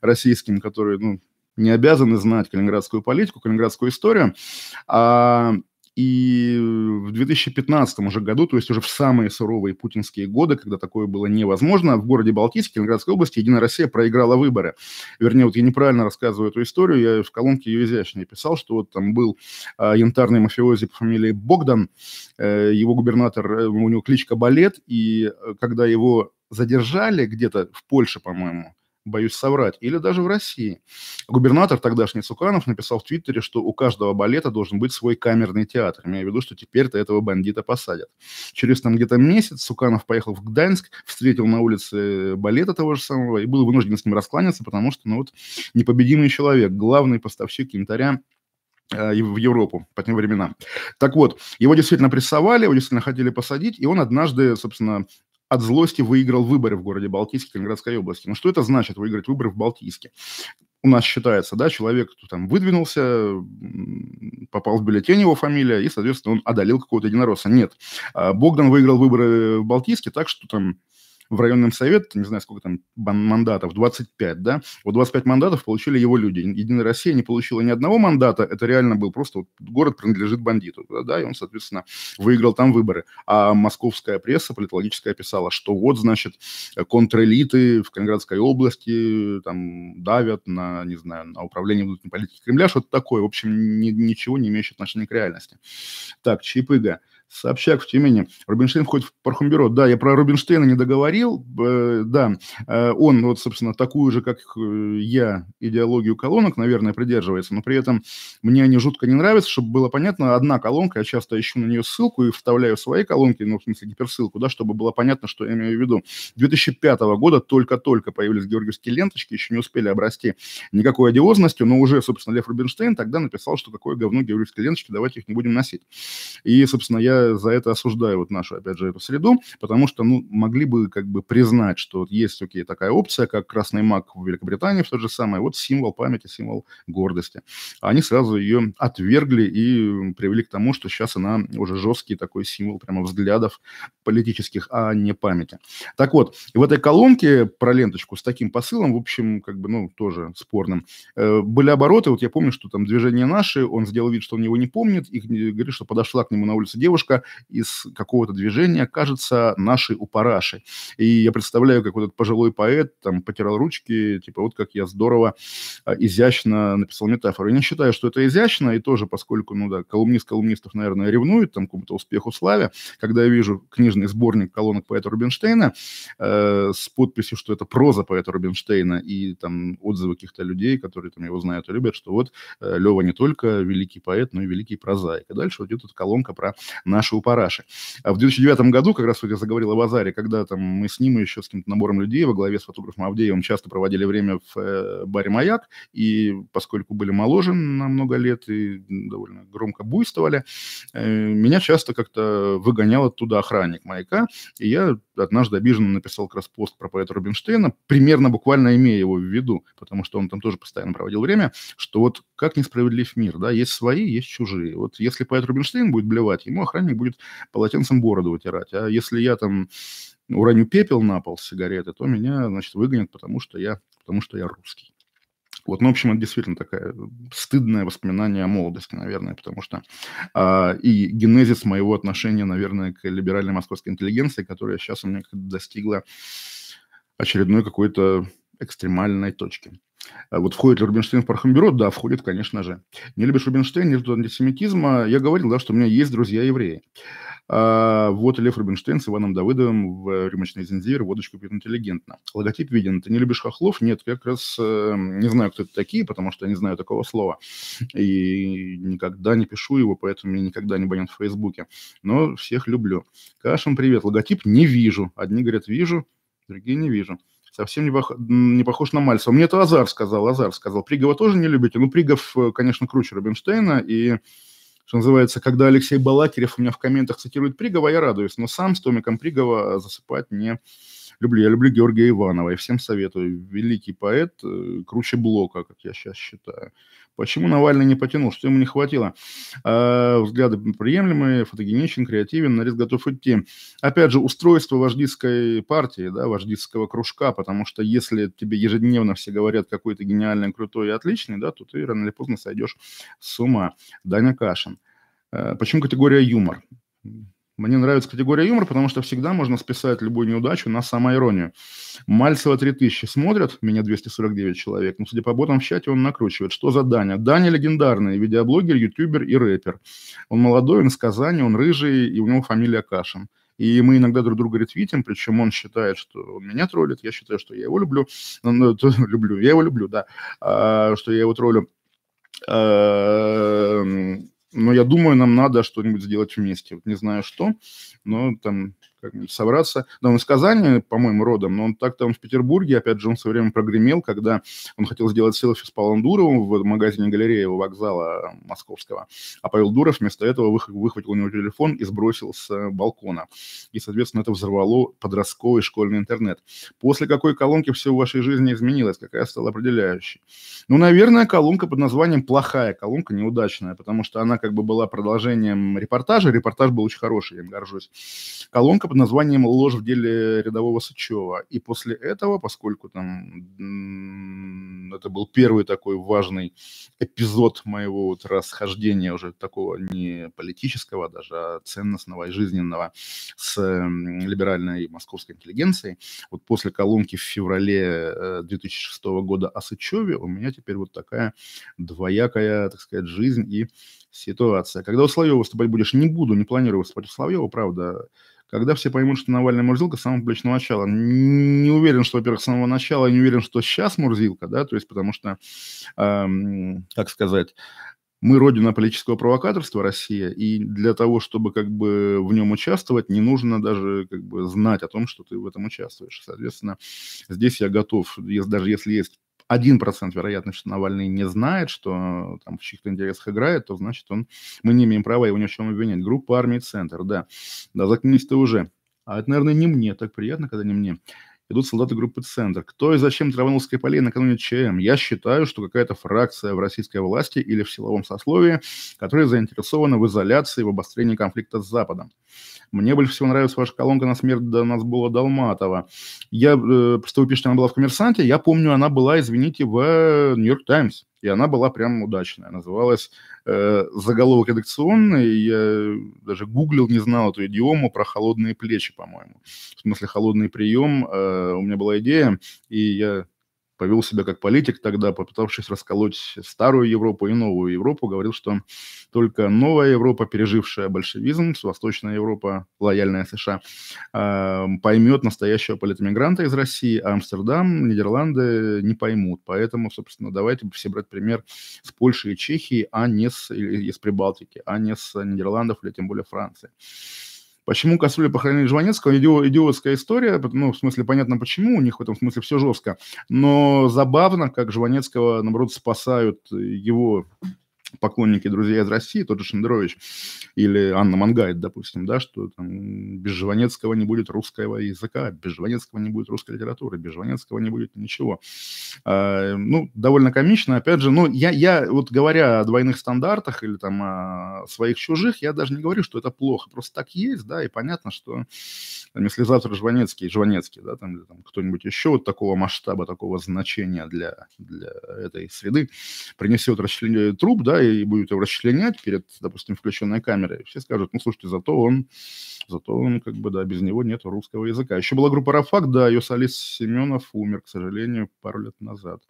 российским, которые, ну, не обязаны знать калининградскую политику, калининградскую историю. А, и в 2015 уже году, то есть уже в самые суровые путинские годы, когда такое было невозможно, в городе Балтийске, Калининградской области, «Единая Россия» проиграла выборы. Вернее, вот я неправильно рассказываю эту историю, я в колонке ее изящнее писал, что вот там был а, янтарный мафиози по фамилии Богдан, э, его губернатор, э, у него кличка Балет, и э, когда его задержали где-то в Польше, по-моему, боюсь соврать, или даже в России. Губернатор тогдашний Цуканов написал в Твиттере, что у каждого балета должен быть свой камерный театр, имея в виду, что теперь-то этого бандита посадят. Через там где-то месяц Суканов поехал в Гданьск, встретил на улице балета того же самого и был вынужден с ним раскланяться, потому что, ну вот, непобедимый человек, главный поставщик янтаря э, в Европу по тем временам. Так вот, его действительно прессовали, его действительно хотели посадить, и он однажды, собственно, от злости выиграл выборы в городе Балтийске Калининградской области. Ну что это значит выиграть выборы в Балтийске? У нас считается, да, человек там выдвинулся, попал в бюллетень его фамилия, и, соответственно, он одолел какого-то единоросса. Нет. А, Богдан выиграл выборы в Балтийске так, что там в районном совете, не знаю, сколько там мандатов, 25, да, вот 25 мандатов получили его люди. Единая Россия не получила ни одного мандата, это реально был просто вот, город принадлежит бандиту, да, и он, соответственно, выиграл там выборы. А московская пресса политологическая писала, что вот, значит, контрэлиты в Калининградской области э, там давят на, не знаю, на управление внутренней политики Кремля, что-то такое. В общем, ни, ничего не имеющее отношения к реальности. Так, Чипыга. Собчак в Тюмени. Рубинштейн входит в Пархумбюро. Да, я про Рубинштейна не договорил. Да, э, он вот, собственно, такую же, как э, я, идеологию колонок, наверное, придерживается. Но при этом мне они жутко не нравятся, чтобы было понятно. Одна колонка, я часто ищу на нее ссылку и вставляю свои колонки, ну, в смысле, гиперссылку, да, чтобы было понятно, что я имею в виду. 2005 года только-только появились георгиевские ленточки, еще не успели обрасти никакой одиозностью, но уже, собственно, Лев Рубинштейн тогда написал, что какое говно георгиевские ленточки, давайте их не будем носить. И, собственно, я за это осуждаю вот нашу, опять же, эту среду, потому что, ну, могли бы как бы признать, что вот есть, окей, такая опция, как красный маг в Великобритании, в то же самое, вот символ памяти, символ гордости. Они сразу ее отвергли и привели к тому, что сейчас она уже жесткий такой символ прямо взглядов политических, а не памяти. Так вот, в этой колонке про ленточку с таким посылом, в общем, как бы, ну, тоже спорным, э, были обороты, вот я помню, что там движение наши, он сделал вид, что он его не помнит, и э, говорит, что подошла к нему на улице девушка, девушка из какого-то движения кажется нашей упарашей. И я представляю, как вот этот пожилой поэт там потирал ручки, типа вот как я здорово, а, изящно написал метафору. Я не считаю, что это изящно, и тоже поскольку, ну да, колумнист колумнистов, наверное, ревнует там какому-то успеху славе, когда я вижу книжный сборник колонок поэта Рубинштейна э, с подписью, что это проза поэта Рубинштейна, и там отзывы каких-то людей, которые там его знают и любят, что вот э, Лева не только великий поэт, но и великий прозаик. И дальше вот идет эта колонка про нашего параши. А в 2009 году, как раз вот я заговорил о базаре, когда там мы с ним и еще с каким-то набором людей во главе с фотографом Авдеевым часто проводили время в э, баре «Маяк», и поскольку были моложе на много лет и довольно громко буйствовали, э, меня часто как-то выгонял оттуда охранник «Маяка», и я однажды обиженно написал как раз пост про поэта Рубинштейна, примерно буквально имея его в виду, потому что он там тоже постоянно проводил время, что вот как несправедлив мир, да, есть свои, есть чужие. Вот если поэт Рубинштейн будет блевать, ему охранник будет полотенцем бороду вытирать, а если я там уроню пепел на пол с сигареты, то меня, значит, выгонят, потому что я, потому что я русский. Вот, ну, в общем, это действительно такое стыдное воспоминание о молодости, наверное, потому что э, и генезис моего отношения, наверное, к либеральной московской интеллигенции, которая сейчас у меня достигла очередной какой-то экстремальной точки. Э, вот входит ли Рубинштейн в Пархамбюро? Да, входит, конечно же. Не любишь Рубинштейн, не ждут антисемитизма. Я говорил, да, что у меня есть друзья-евреи. А, вот Лев Рубинштейн с Иваном Давыдовым в «Рюмочной зензире» водочку пьет интеллигентно. Логотип виден. Ты не любишь хохлов? Нет, я как раз э, не знаю, кто это такие, потому что я не знаю такого слова. И никогда не пишу его, поэтому меня никогда не банят в Фейсбуке. Но всех люблю. Кашин, привет. Логотип не вижу. Одни говорят, вижу, другие не вижу совсем не, пох... не похож на Мальцева. Мне это Азар сказал, Азар сказал. Пригова тоже не любите? Ну, Пригов, э, конечно, круче Рубинштейна, и что называется, когда Алексей Балакирев у меня в комментах цитирует Пригова, я радуюсь, но сам с Томиком Пригова э, засыпать не люблю. Я люблю Георгия Иванова, и всем советую. Великий поэт, э, круче Блока, как я сейчас считаю. Почему Навальный не потянул? Что ему не хватило? Э, взгляды приемлемые, фотогеничен, креативен, нарез готов идти. Опять же, устройство вождистской партии, да, вождистского кружка, потому что если тебе ежедневно все говорят, какой ты гениальный, крутой и отличный, да, то ты рано или поздно сойдешь с ума. Даня Кашин. Э, почему категория юмор? Мне нравится категория юмор, потому что всегда можно списать любую неудачу на самоиронию. Мальцева 3000 смотрят, меня 249 человек, но, ну, судя по ботам в чате, он накручивает. Что за Даня? Даня легендарный, видеоблогер, ютубер и рэпер. Он молодой, он из Казани, он рыжий, и у него фамилия Кашин. И мы иногда друг друга ретвитим, причем он считает, что он меня троллит, я считаю, что я его люблю, ну, ну то, люблю, я его люблю, да, а, что я его троллю. А, но я думаю, нам надо что-нибудь сделать вместе. Вот не знаю что, но там собраться. Да, он из Казани, по-моему, родом, но он так-то он в Петербурге, опять же, он все время прогремел, когда он хотел сделать селфи с Павлом Дуровым в магазине галереи его вокзала э, московского, а Павел Дуров вместо этого выхватил у него телефон и сбросил с э, балкона. И, соответственно, это взорвало подростковый школьный интернет. После какой колонки все в вашей жизни изменилось? Какая стала определяющей? Ну, наверное, колонка под названием «Плохая колонка», неудачная, потому что она как бы была продолжением репортажа. Репортаж был очень хороший, я им горжусь. Колонка под названием «Ложь в деле рядового Сычева». И после этого, поскольку там это был первый такой важный эпизод моего вот расхождения уже такого не политического даже, а ценностного и жизненного с либеральной московской интеллигенцией, вот после колонки в феврале 2006 э, года о Сычеве у меня теперь вот такая двоякая, так сказать, жизнь и ситуация. Когда у Соловьева выступать будешь, не буду, не планирую выступать у Соловьева, правда, когда все поймут, что Навальный морзилка с самого плечного начала. Не уверен, что, во-первых, с самого начала, не уверен, что сейчас морзилка, да, то есть потому что, эм, как сказать, мы родина политического провокаторства Россия, и для того, чтобы как бы в нем участвовать, не нужно даже как бы знать о том, что ты в этом участвуешь. Соответственно, здесь я готов, если, даже если есть 1% вероятность, что Навальный не знает, что э, там в чьих-то интересах играет, то значит он, мы не имеем права его ни в чем обвинять. Группа армии «Центр», да. Да, заткнись-то уже. А это, наверное, не мне. Так приятно, когда не мне. Идут солдаты группы «Центр». Кто и зачем траванул Скрипалей накануне ЧМ? Я считаю, что какая-то фракция в российской власти или в силовом сословии, которая заинтересована в изоляции, в обострении конфликта с Западом. Мне больше всего нравится ваша колонка «На смерть до нас было Долматова». Я, э, просто вы пишете, она была в «Коммерсанте». Я помню, она была, извините, в э, «Нью-Йорк Таймс». И она была прям удачная. Называлась э, «Заголовок редакционный». Я даже гуглил, не знал эту идиому про холодные плечи, по-моему. В смысле, холодный прием. Э, у меня была идея, и я повел себя как политик тогда, попытавшись расколоть старую Европу и новую Европу, говорил, что только новая Европа, пережившая большевизм, Восточная Европа, лояльная США, а, поймет настоящего политэмигранта из России, а Амстердам, Нидерланды не поймут. Поэтому, собственно, давайте все брать пример с Польши и Чехии, а не с, или, с Прибалтики, а не с Нидерландов или тем более Франции. Почему кастрюли похоронили Жванецкого? идиотская история, ну, в смысле, понятно почему, у них в этом смысле все жестко, но забавно, как Жванецкого, наоборот, спасают его поклонники, друзья из России, тот же Шендерович или Анна Мангайт, допустим, да, что там без Жванецкого не будет русского языка, без Жванецкого не будет русской литературы, без Жванецкого не будет ничего. А, ну, довольно комично, опять же, ну, я, я вот говоря о двойных стандартах или там о своих чужих, я даже не говорю, что это плохо, просто так есть, да, и понятно, что там, если завтра Жванецкий, Жванецкий, да, там, или, там кто-нибудь еще вот такого масштаба, такого значения для, для этой среды принесет труп, да, и будет его расчленять перед, допустим, включенной камерой, все скажут, ну, слушайте, зато он, зато он, как бы, да, без него нет русского языка. Еще была группа «Рафак», да, ее солист Семенов умер, к сожалению, пару лет назад.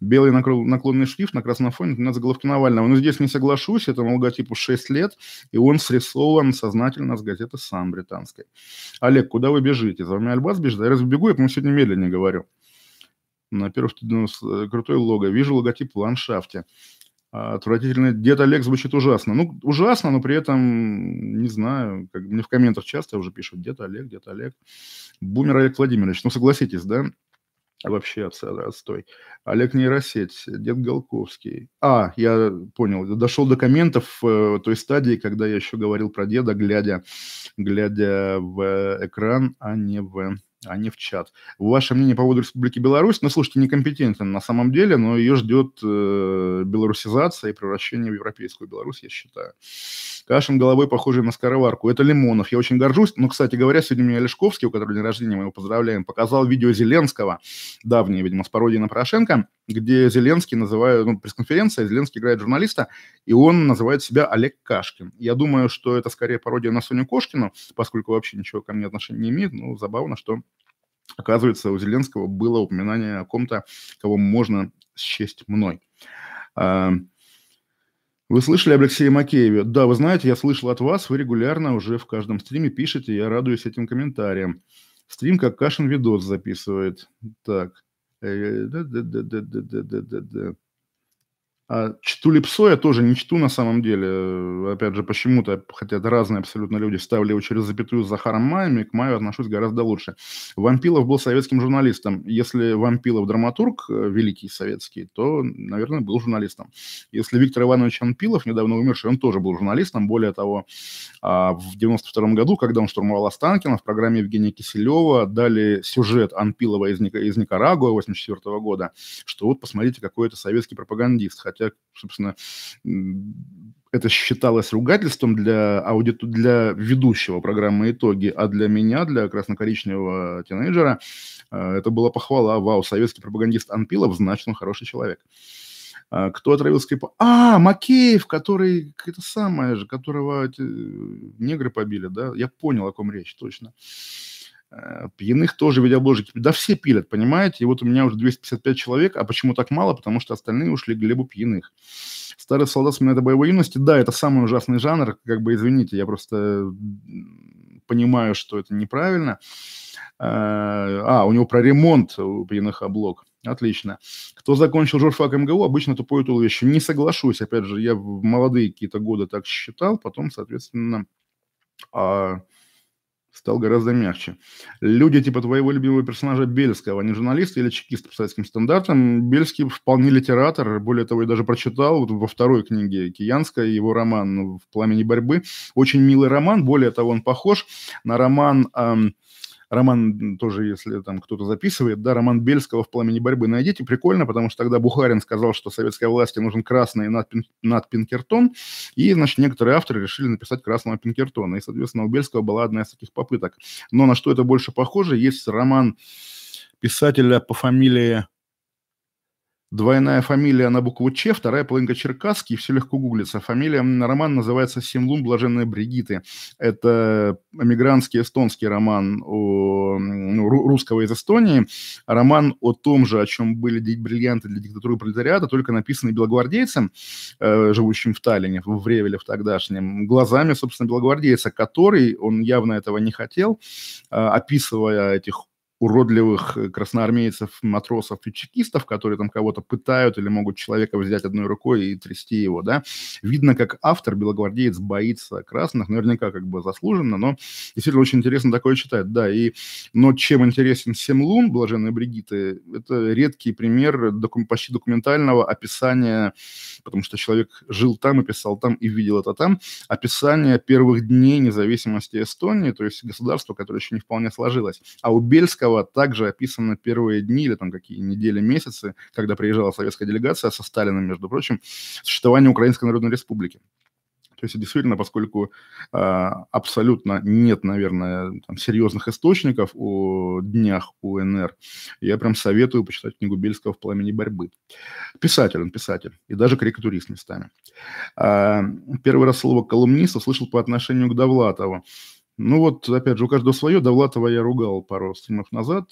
Белый наклонный шрифт на красном фоне, на заголовке Навального. Но ну, здесь не соглашусь, этому логотипу 6 лет, и он срисован сознательно с газеты «Сам» британской. Олег, куда вы бежите? За вами Альбас бежит? Да я разбегу, я, по-моему, сегодня медленнее говорю. На первых ну, э, крутое лого. Вижу логотип в ландшафте. А, Отвратительный Дед Олег звучит ужасно. Ну, ужасно, но при этом, не знаю, как мне в комментах часто уже пишут, дед Олег, дед Олег. Бумер Олег Владимирович. Ну, согласитесь, да? Вообще отстой. Олег Нейросеть, дед Голковский. А, я понял, дошел до комментов э, той стадии, когда я еще говорил про деда, глядя, глядя в э, экран, а не в а не в чат. Ваше мнение по поводу Республики Беларусь, ну, слушайте, некомпетентен на самом деле, но ее ждет э, белорусизация и превращение в европейскую Беларусь, я считаю. Кашем а головой, похожий на скороварку. Это Лимонов. Я очень горжусь. Но, ну, кстати говоря, сегодня у меня Лешковский, у которого день рождения, мы его поздравляем, показал видео Зеленского, давнее, видимо, с пародией на Порошенко, где Зеленский называет, ну, пресс-конференция, Зеленский играет журналиста, и он называет себя Олег Кашкин. Я думаю, что это скорее пародия на Соню Кошкину, поскольку вообще ничего ко мне отношения не имеет. Ну, забавно, что Оказывается, у Зеленского было упоминание о ком-то, кого можно счесть мной. А, вы слышали об Алексее Макееве? Да, вы знаете, я слышал от вас, вы регулярно уже в каждом стриме пишете, я радуюсь этим комментариям. Стрим как Кашин видос записывает. Так. Да-да-да-да-да-да-да-да. Э, э, а чту Лепсо я тоже не чту на самом деле. Э, опять же, почему-то, хотя это разные абсолютно люди, ставили его через запятую с Захаром Маем, и к Маю отношусь гораздо лучше. Вампилов был советским журналистом. Если Вампилов драматург э, великий советский, то, наверное, был журналистом. Если Виктор Иванович Анпилов, недавно умерший, он тоже был журналистом. Более того, а, в 92 году, когда он штурмовал Останкино, в программе Евгения Киселева дали сюжет Анпилова из, Ник- из Никарагуа 84 года, что вот посмотрите, какой это советский пропагандист хотя, собственно, это считалось ругательством для аудиту, для ведущего программы «Итоги», а для меня, для красно-коричневого тинейджера, э, это была похвала. Вау, советский пропагандист Анпилов, значит, он хороший человек. А, кто отравил скрипа? А, Макеев, который, это самое же, которого э, негры побили, да? Я понял, о ком речь, точно. Э, пьяных тоже видеобложики. Да все пилят, понимаете? И вот у меня уже 255 человек. А почему так мало? Потому что остальные ушли к Глебу пьяных. Старый солдат вспоминает о боевой юности. Да, это самый ужасный жанр. Как бы, извините, я просто понимаю, что это неправильно. Э, а, у него про ремонт у пьяных облог. Отлично. Кто закончил журфак МГУ, обычно тупое туловище. Не соглашусь, опять же, я в молодые какие-то годы так считал, потом, соответственно, а, стал гораздо мягче. Люди типа твоего любимого персонажа Бельского, они журналисты или чекист по советским стандартам. Бельский вполне литератор, более того, я даже прочитал вот во второй книге Киянская его роман «В пламени борьбы». Очень милый роман, более того, он похож на роман... Эм, роман тоже, если там кто-то записывает, да, роман Бельского «В пламени борьбы» найдите, прикольно, потому что тогда Бухарин сказал, что советской власти нужен красный над, над Пинкертон, и, значит, некоторые авторы решили написать красного Пинкертона, и, соответственно, у Бельского была одна из таких попыток. Но на что это больше похоже, есть роман писателя по фамилии Двойная фамилия на букву Ч, вторая половинка черкасский, все легко гуглится. Фамилия роман называется «Семлун блаженной Бригиты». Это эмигрантский эстонский роман о, ну, русского из Эстонии. Роман о том же, о чем были бриллианты для диктатуры пролетариата, только написанный белогвардейцем, э, живущим в Таллине, в Ревеле в тогдашнем, глазами, собственно, белогвардейца, который, он явно этого не хотел, э, описывая этих уродливых э, красноармейцев, матросов и чекистов, которые там кого-то пытают или могут человека взять одной рукой и трясти его, да. Видно, как автор, белогвардеец, боится красных, наверняка как бы заслуженно, но действительно очень интересно такое читать, да. И, но чем интересен Семлун, Блаженной Бригиты, это редкий пример доку почти документального описания, потому что человек жил там и писал там и видел это там, описание первых дней независимости Эстонии, то есть государства, которое еще не вполне сложилось. А у Бельского Якова также описаны первые дни или там какие недели, месяцы, когда приезжала советская делегация со Сталиным, между прочим, существование Украинской Народной Республики. То есть действительно, поскольку э, абсолютно нет, наверное, там, серьезных источников о днях УНР, я прям советую почитать книгу Бельского «В пламени борьбы». Писатель он, писатель, и даже карикатурист местами. Э, первый раз слово «колумнист» услышал по отношению к Довлатову. Ну вот, опять же, у каждого свое. Довлатова я ругал пару стримов назад.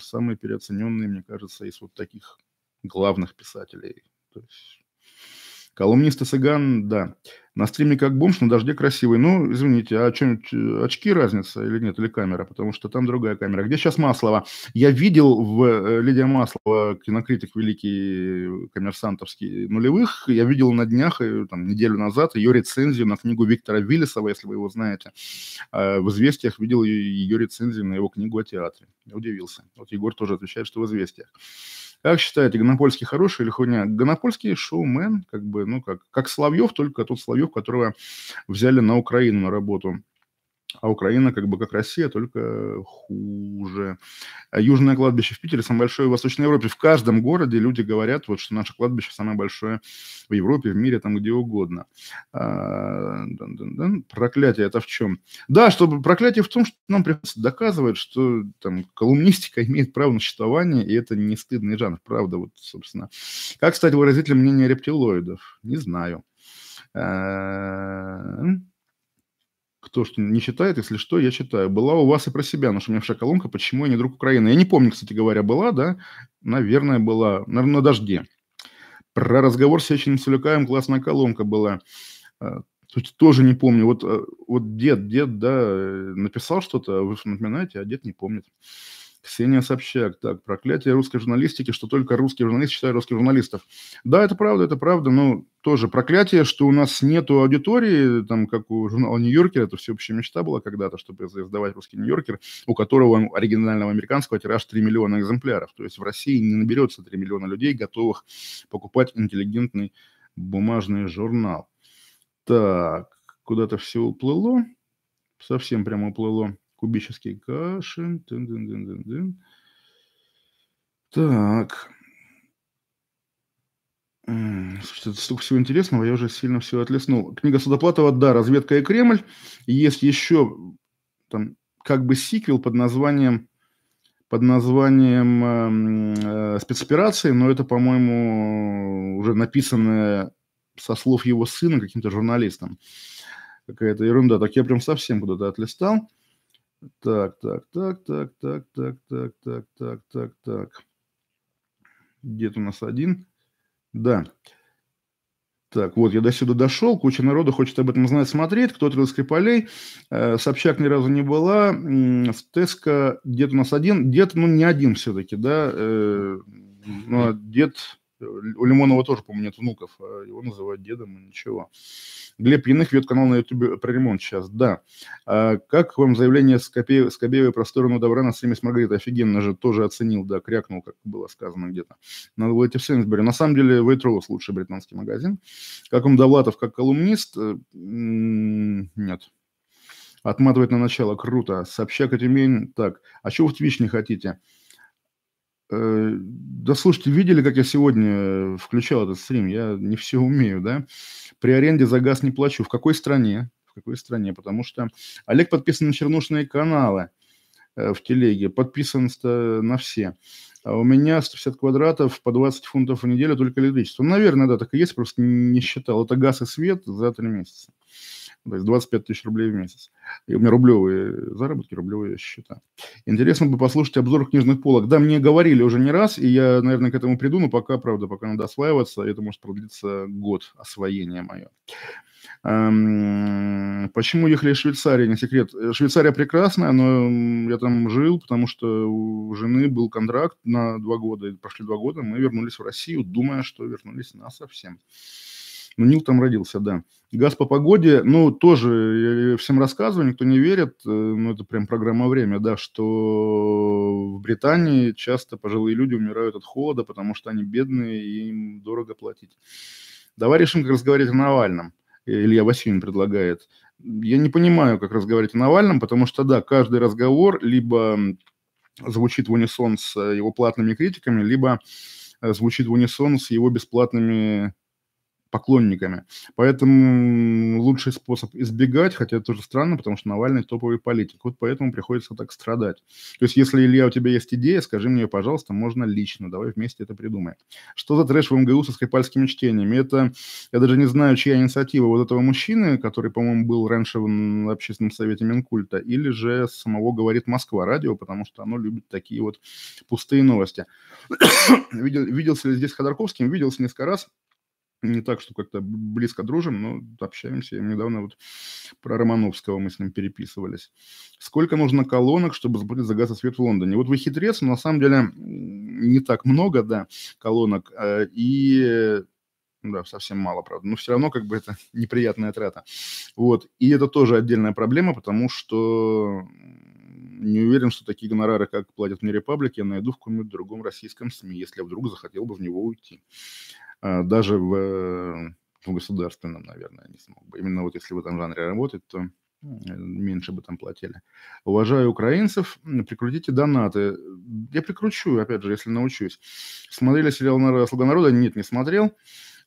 Самые переоцененные, мне кажется, из вот таких главных писателей. То есть Колумнист Саган, да. На стриме как бомж, на дожде красивый. Ну, извините, а что э, очки разница или нет, или камера? Потому что там другая камера. Где сейчас Маслова? Я видел в э, Лидия Маслова, кинокритик великий коммерсантовский нулевых, я видел на днях, э, там, неделю назад, ее рецензию на книгу Виктора Виллисова, если вы его знаете. А, в «Известиях» видел ее рецензию на его книгу о театре. Я удивился. Вот Егор тоже отвечает, что в «Известиях». Как считаете, Гонопольский хороший или хуйня? Гонопольский шоумен, как бы, ну, как, как Соловьев, только тот Соловьев, которого взяли на Украину на работу а Украина как бы как Россия, только хуже. А южное кладбище в Питере самое большое в Восточной Европе. В каждом городе люди говорят, вот, что наше кладбище самое большое в Европе, в мире, там где угодно. А, дан -дан -дан. Проклятие это в чем? Да, чтобы проклятие в том, что нам приходится доказывать, что там колумнистика имеет право на существование, и это не стыдный жанр, правда, вот, собственно. Как стать выразителем мнения рептилоидов? Не знаю. Эм, кто что не читает, если что, я читаю. Была у вас и про себя, что у меня вся колонка «Почему я не друг Украины?». Я не помню, кстати говоря, была, да? Наверное, была. Наверное, на «Дожде». Про разговор с Сечиным Сулюкаем классная колонка была. Э, Тут тоже не помню. Вот, э, вот дед, дед, да, э, написал что-то, вы напоминаете, а дед не помнит. Ксения Собчак. Так, проклятие русской журналистики, что только русские журналисты читают русских журналистов. Да, это правда, это правда, но тоже проклятие, что у нас нету аудитории, там, как у журнала «Нью-Йоркер», это всеобщая мечта была когда-то, чтобы издавать русский «Нью-Йоркер», у которого оригинального американского тираж 3 миллиона экземпляров. То есть в России не наберется 3 миллиона людей, готовых покупать интеллигентный бумажный журнал. Так, куда-то все уплыло, совсем прямо уплыло. Кубический Кашин. Дын -дын -дын -дын -дын. Так. Слушайте, это столько всего интересного, я уже сильно все отлеснул. Книга Судоплатова, да, «Разведка и Кремль». Есть еще там как бы сиквел под названием под названием эм, э, «Спецоперации», но это, по-моему, уже написанное со слов его сына каким-то журналистом. Какая-то ерунда. Так я прям совсем куда-то отлистал. Так, так, так, так, так, так, так, так, так, так, так. Где-то у нас один. Да. Так, вот, я до сюда дошел, куча народу хочет об этом знать, смотреть, кто Трилских полей, э, Собчак ни разу не была, Стеска, дед у нас один, дед, ну, не один все-таки, да, э, но дед, у Лимонова тоже, по-моему, нет внуков. А его называют дедом, и ничего. Глеб Яных ведет канал на Ютубе про ремонт сейчас, да. А, как вам заявление Скобе... Скобеева про сторону добра на стриме с Маргаритой? Офигенно же, тоже оценил, да, крякнул, как было сказано где-то. Надо было идти в Сейнсбери. На самом деле, Waitrose лучший британский магазин. Как он Довлатов, как колумнист? Э, нет. Отматывать на начало, круто. Собчак и Тюмень, так. А чего в Твич не хотите? Э, да слушайте, видели, как я сегодня э, включал этот стрим? Я не все умею, да? При аренде за газ не плачу. В какой стране? В какой стране? Потому что Олег подписан на чернушные каналы э, в телеге. Подписан на все. А у меня 150 квадратов по 20 фунтов в неделю только электричество. Ну, наверное, да, так и есть, просто не считал. Это газ и свет за три месяца. То есть 25 тысяч рублей в месяц. И у меня рублевые заработки, рублевые счета. Интересно бы послушать обзор книжных полок. Да, мне говорили уже не раз, и я, наверное, к этому приду, но пока, правда, пока надо осваиваться, это может продлиться год освоения мое. Почему ехали из Швейцарии, не секрет. Швейцария прекрасная, но я там жил, потому что у жены был контракт на два года, прошли два года, мы вернулись в Россию, думая, что вернулись на совсем. Ну, Нил там родился, да. «Газ по погоде», ну, тоже я э, э, всем рассказываю, никто не верит, э, ну, это прям программа «Время», да, что в Британии часто пожилые люди умирают от холода, потому что они бедные и им дорого платить. Давай решим, как разговаривать о Навальном. Илья Васильевич предлагает. Я не понимаю, как разговаривать о Навальном, потому что, да, каждый разговор либо звучит в унисон с его платными критиками, либо звучит в унисон с его бесплатными поклонниками. Поэтому лучший способ избегать, хотя это тоже странно, потому что Навальный топовый политик. Вот поэтому приходится так страдать. То есть, если, Илья, у тебя есть идея, скажи мне, пожалуйста, можно лично. Давай вместе это придумаем. Что за трэш в МГУ со скрипальскими чтениями? Это, я даже не знаю, чья инициатива вот этого мужчины, который, по-моему, был раньше в общественном совете Минкульта, или же самого говорит Москва радио, потому что оно любит такие вот пустые новости. Видел, виделся ли здесь Ходорковским? Виделся несколько раз не так, что как-то близко дружим, но общаемся. Я недавно вот про Романовского мы с ним переписывались. Сколько нужно колонок, чтобы заплатить за газ и свет в Лондоне? Вот вы хитрец, но на самом деле не так много, да, колонок. А, и да, совсем мало, правда. Но все равно как бы это неприятная трата. Вот. И это тоже отдельная проблема, потому что не уверен, что такие гонорары, как платят мне Репаблик, я найду в каком-нибудь другом российском СМИ, если я вдруг захотел бы в него уйти. А, даже в, э, в государственном, наверное, не смог бы. Именно вот если в этом жанре работать, то э, меньше бы там платили. Уважаю украинцев, прикрутите донаты. Я прикручу, опять же, если научусь. Смотрели сериал «Слуга народа»? Нет, не смотрел.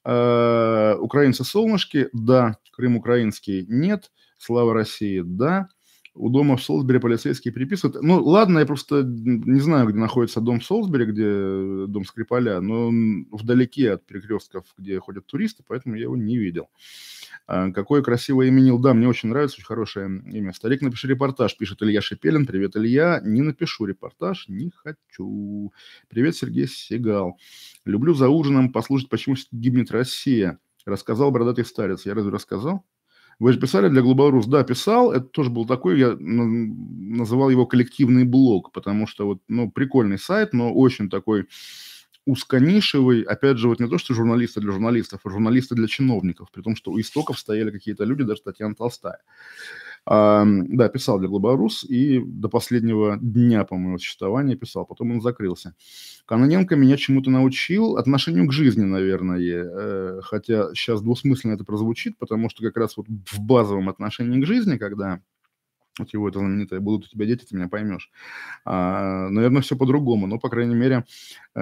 А, Украинцы солнышки, да. Крым украинский, нет. Слава России, да у дома в Солсбери полицейские приписывают. Ну, ладно, я просто не знаю, где находится дом в Солсбери, где э, дом Скрипаля, но он вдалеке от перекрестков, где ходят туристы, поэтому я его не видел. А, какое красивое имя, Нил. Да, мне очень нравится, очень хорошее имя. Старик, напиши репортаж, пишет Илья Шепелин. Привет, Илья. Не напишу репортаж, не хочу. Привет, Сергей Сигал. Люблю за ужином послушать, почему гибнет Россия. Рассказал бородатый старец. Я разве рассказал? Вы же писали для Глоборус. Да, писал. Это тоже был такой, я называл его коллективный блог, потому что вот, ну, прикольный сайт, но очень такой узконишевый, опять же, вот не то, что журналисты для журналистов, а журналисты для чиновников, при том, что у истоков стояли какие-то люди, даже Татьяна Толстая. А, да, писал для Глоборус и до последнего дня, по-моему, существования писал. Потом он закрылся. Каноненко меня чему-то научил, отношению к жизни, наверное. Э, хотя сейчас двусмысленно это прозвучит, потому что как раз вот в базовом отношении к жизни, когда вот его это знаменитое «Будут у тебя дети, ты меня поймешь». А, наверное, все по-другому, но, по крайней мере, э,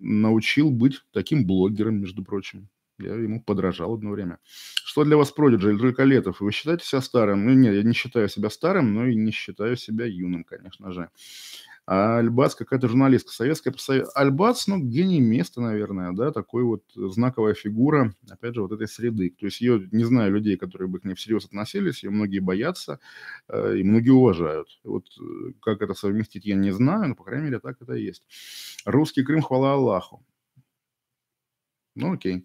научил быть таким блогером, между прочим. Я ему подражал одно время. Что для вас Продиджи или только Летов? Вы считаете себя старым? Ну, нет, я не считаю себя старым, но и не считаю себя юным, конечно же. А Альбац какая-то журналистка советская. Посов... Альбац, ну, гений места, наверное, да, такой вот знаковая фигура, опять же, вот этой среды. То есть ее, не знаю, людей, которые бы к ней всерьез относились, ее многие боятся э, и многие уважают. Вот э, как это совместить, я не знаю, но, по крайней мере, так это и есть. Русский Крым, хвала Аллаху. Ну, окей.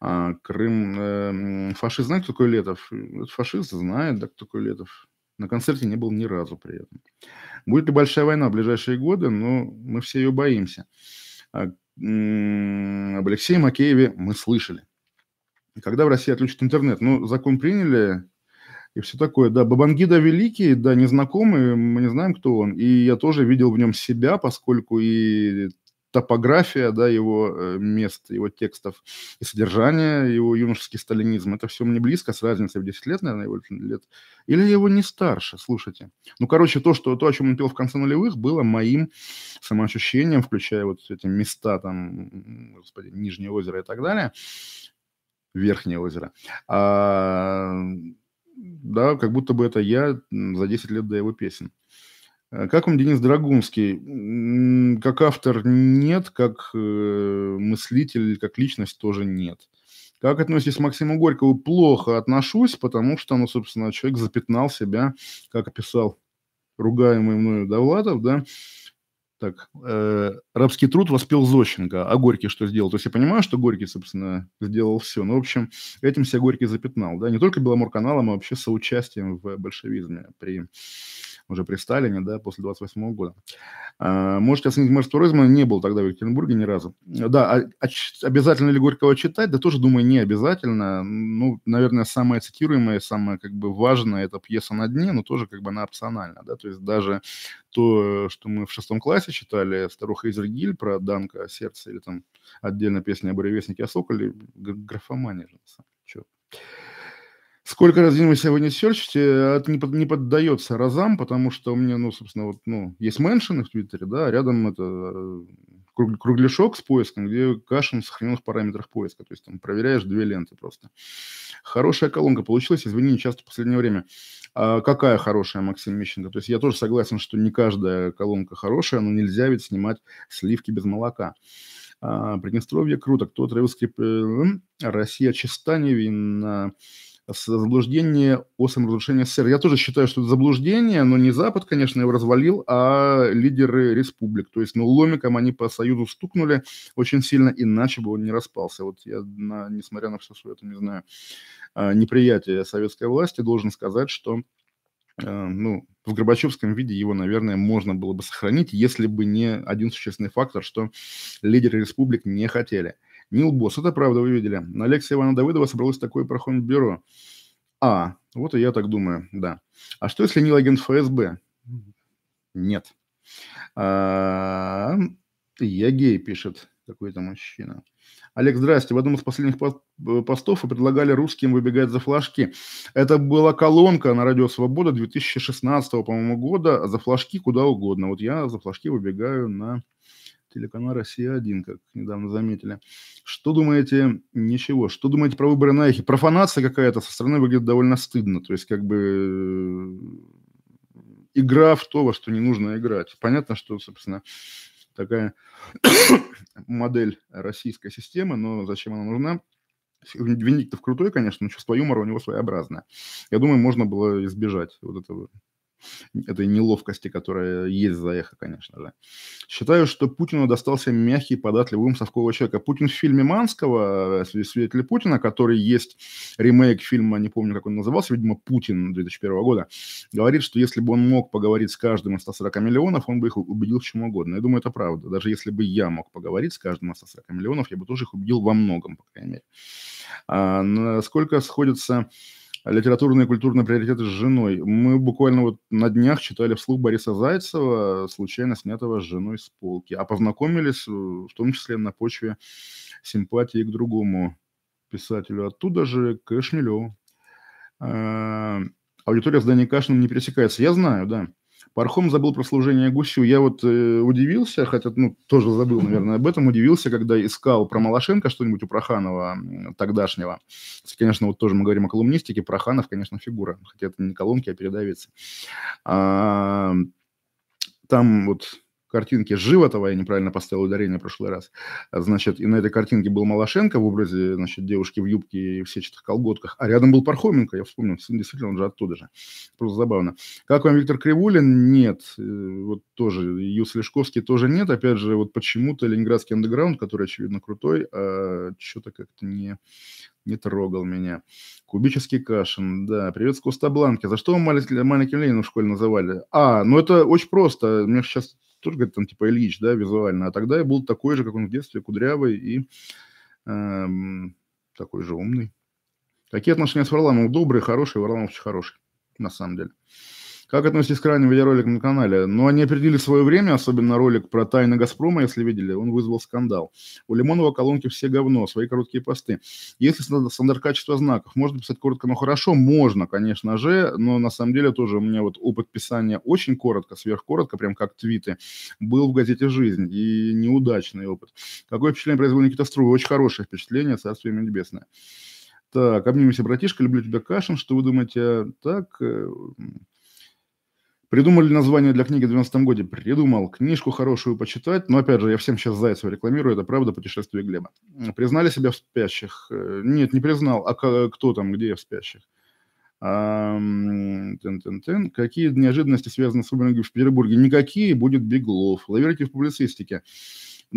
А, Крым... Э, фашист знает, кто такой Летов? Э, Это фашист знает, да, кто такой Летов. На концерте не был ни разу при этом. Будет ли большая война в ближайшие годы? но ну, мы все ее боимся. А, об Алексее Макееве мы слышали. Когда в России отключат интернет? Ну, закон приняли, и все такое. Да, Бабангида великий, да, незнакомый, мы не знаем, кто он. И я тоже видел в нем себя, поскольку и топография, да, его э, мест, его текстов и содержание, его юношеский сталинизм, это все мне близко, с разницей в 10 лет, наверное, его лет. Или его не старше, слушайте. Ну, короче, то, что, то о чем он пел в конце нулевых, было моим самоощущением, включая вот эти места, там, господи, Нижнее озеро и так далее, Верхнее озеро. А, да, как будто бы это я за 10 лет до его песен. А как вам Денис Драгунский? Как автор нет, как э, мыслитель, как личность тоже нет. Как относитесь к Максиму Горькову? Плохо отношусь, потому что, ну, собственно, человек запятнал себя, как описал ругаемый мною Довлатов, да, так, э, рабский труд воспел Зощенко, а Горький что сделал? То есть я понимаю, что Горький, собственно, сделал все, но, в общем, этим себя Горький запятнал, да, не только Беломорканалом, а вообще соучастием в большевизме при уже при Сталине, да, после 28 года. А, можете оценить мэрство Ройзмана, не был тогда в Екатеринбурге ни разу. Да, а, а обязательно ли Горького читать? Да тоже, думаю, не обязательно. Ну, наверное, самое цитируемое, самое как бы важное, это пьеса на дне, но тоже как бы она опциональна, да, то есть даже то, что мы в шестом классе читали «Старуха из Ригиль» про Данка, сердце, или там отдельная песня о буревестнике о Соколе, графомания же, на Сколько раз в день вы сегодня серчите, это не, под, не поддается разам, потому что у меня, ну, собственно, вот, ну, есть меншины в Твиттере, да, а рядом это э, круг, кругляшок с поиском, где Кашин в сохраненных параметрах поиска. То есть там проверяешь две ленты просто. Хорошая колонка получилась, извини, не часто в последнее время. А какая хорошая, Максим Мищенко? То есть я тоже согласен, что не каждая колонка хорошая, но нельзя ведь снимать сливки без молока. А, Приднестровье круто. Кто травил скрип... Э, Россия чиста невинна заблуждение о саморазрушении СССР. Я тоже считаю, что это заблуждение, но не Запад, конечно, его развалил, а лидеры республик. То есть, ну, ломиком они по Союзу стукнули очень сильно, иначе бы он не распался. Вот я, на, несмотря на все свое, это, не знаю, а, неприятие советской власти, должен сказать, что э, ну, в Горбачевском виде его, наверное, можно было бы сохранить, если бы не один существенный фактор, что лидеры республик не хотели. Нил Босс. Это правда, вы видели. На лекции Ивана Давыдова собралось такое бюро. А, вот и я так думаю, да. А что, если Нил агент ФСБ? Нет. А, я гей, пишет какой-то мужчина. Олег, здрасте. В одном из последних э, постов вы предлагали русским выбегать за флажки. Это была колонка на Радио Свобода 2016, по-моему, года. За флажки куда угодно. Вот я за флажки выбегаю на телеканал «Россия-1», как недавно заметили. Что думаете? Ничего. Что думаете про выборы на эхе? Профанация какая-то со стороны выглядит довольно стыдно. То есть как бы э, игра в то, во что не нужно играть. Понятно, что, собственно, такая модель российской системы, но зачем она нужна? Венедиктов крутой, конечно, но чувство юмора у него своеобразное. Я думаю, можно было избежать вот этого этой неловкости, которая есть за эхо, конечно же. Считаю, что Путину достался мягкий, податливый ум совкового человека. Путин в фильме Манского, э, «Свидетели Путина», который есть ремейк фильма, не помню, как он назывался, видимо, «Путин» 2001 года, говорит, что если бы он мог поговорить с каждым из 140 миллионов, он бы их убедил в чем угодно. Я думаю, это правда. Даже если бы я мог поговорить с каждым из 140 миллионов, я бы тоже их убедил во многом, по крайней мере. А, насколько сходятся литературные и культурные приоритеты с женой. Мы буквально вот на днях читали вслух Бориса Зайцева, случайно снятого с женой с полки, а познакомились э, в том числе на почве симпатии к другому писателю, оттуда же к Шмелеву. Э, аудитория с Даней Кашиным не пересекается. Я знаю, да. Пархом забыл про служение гусю. Я вот э, удивился, хотя, ну, тоже забыл, наверное, об этом, удивился, когда искал про Малашенко что-нибудь у Проханова тогдашнего. Конечно, вот тоже мы говорим о колумнистике, Проханов, конечно, фигура, хотя это не колонки, а передовица. А, там вот картинке Животова, я неправильно поставил ударение в прошлый раз, а, значит, и на этой картинке был Малашенко в образе, значит, девушки в юбке и в сетчатых колготках, а рядом был Пархоменко, я вспомнил, действительно, он же оттуда же. Просто забавно. Как вам Виктор Кривулин? Нет. Э, вот тоже. Юс Лешковский тоже нет. Опять же, вот почему-то ленинградский андеграунд, который, очевидно, крутой, а что-то как-то не, не трогал меня. Кубический кашин, да. Привет с Коста Бланки. За что маленьким Лениным в школе называли? А, ну это очень просто. Мне сейчас тоже, говорит, там, типа, Ильич, да, визуально. А тогда я был такой же, как он в детстве, кудрявый и э, такой же умный. Какие отношения с Варламом Добрые, хорошие, Варламов очень хороший, на самом деле. Как относитесь к ранним видеороликам на канале? Ну, они определили свое время, особенно ролик про тайны «Газпрома», если видели, он вызвал скандал. У Лимонова колонки все говно, свои короткие посты. Если стандарт качества знаков, можно писать коротко, но хорошо? Можно, конечно же, но на самом деле тоже у меня вот опыт писания очень коротко, сверхкоротко, прям как твиты, был в газете «Жизнь» и неудачный опыт. Какое впечатление произвел Никита Струй? Очень хорошее впечатление, царство ему небесное. Так, обнимемся, братишка, люблю тебя, кашем, Что вы думаете? Так, э, Придумали название для книги в 2012 году. Придумал. Книжку хорошую почитать. Но, ну, опять же, я всем сейчас Зайцева рекламирую. Это правда «Путешествие Глеба». Признали себя в «Спящих»? Э, нет, не признал. А кто там, где я в «Спящих»? Тен-тен-тен. Какие неожиданности связаны с Рубингом в Петербурге? Никакие. Будет Беглов. Лавируйте в публицистике.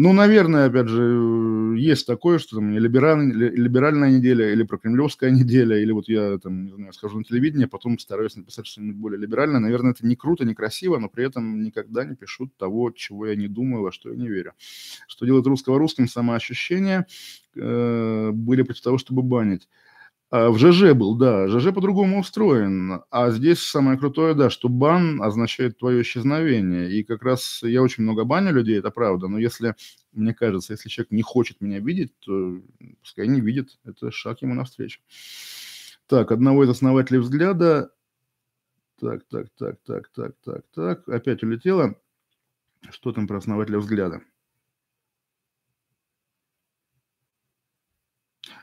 Ну, наверное, опять же, э, есть такое, что там либераль, либеральная неделя или прокремлевская неделя, или вот я там, не знаю, схожу на телевидение, потом стараюсь написать что-нибудь более либеральное. Наверное, это не круто, не красиво, но при этом никогда не пишут того, чего я не думаю, во что я не верю. Что делает русского русским самоощущение, э, были против того, чтобы банить. Э, в ЖЖ был, да. ЖЖ по-другому устроен. А здесь самое крутое, да, что бан означает твое исчезновение. И как раз я очень много баню людей, это правда. Но если, мне кажется, если человек не хочет меня видеть, то пускай не видит. Это шаг ему навстречу. Так, одного из основателей взгляда. Так, так, так, так, так, так, так. Опять улетело. Что там про основателя взгляда?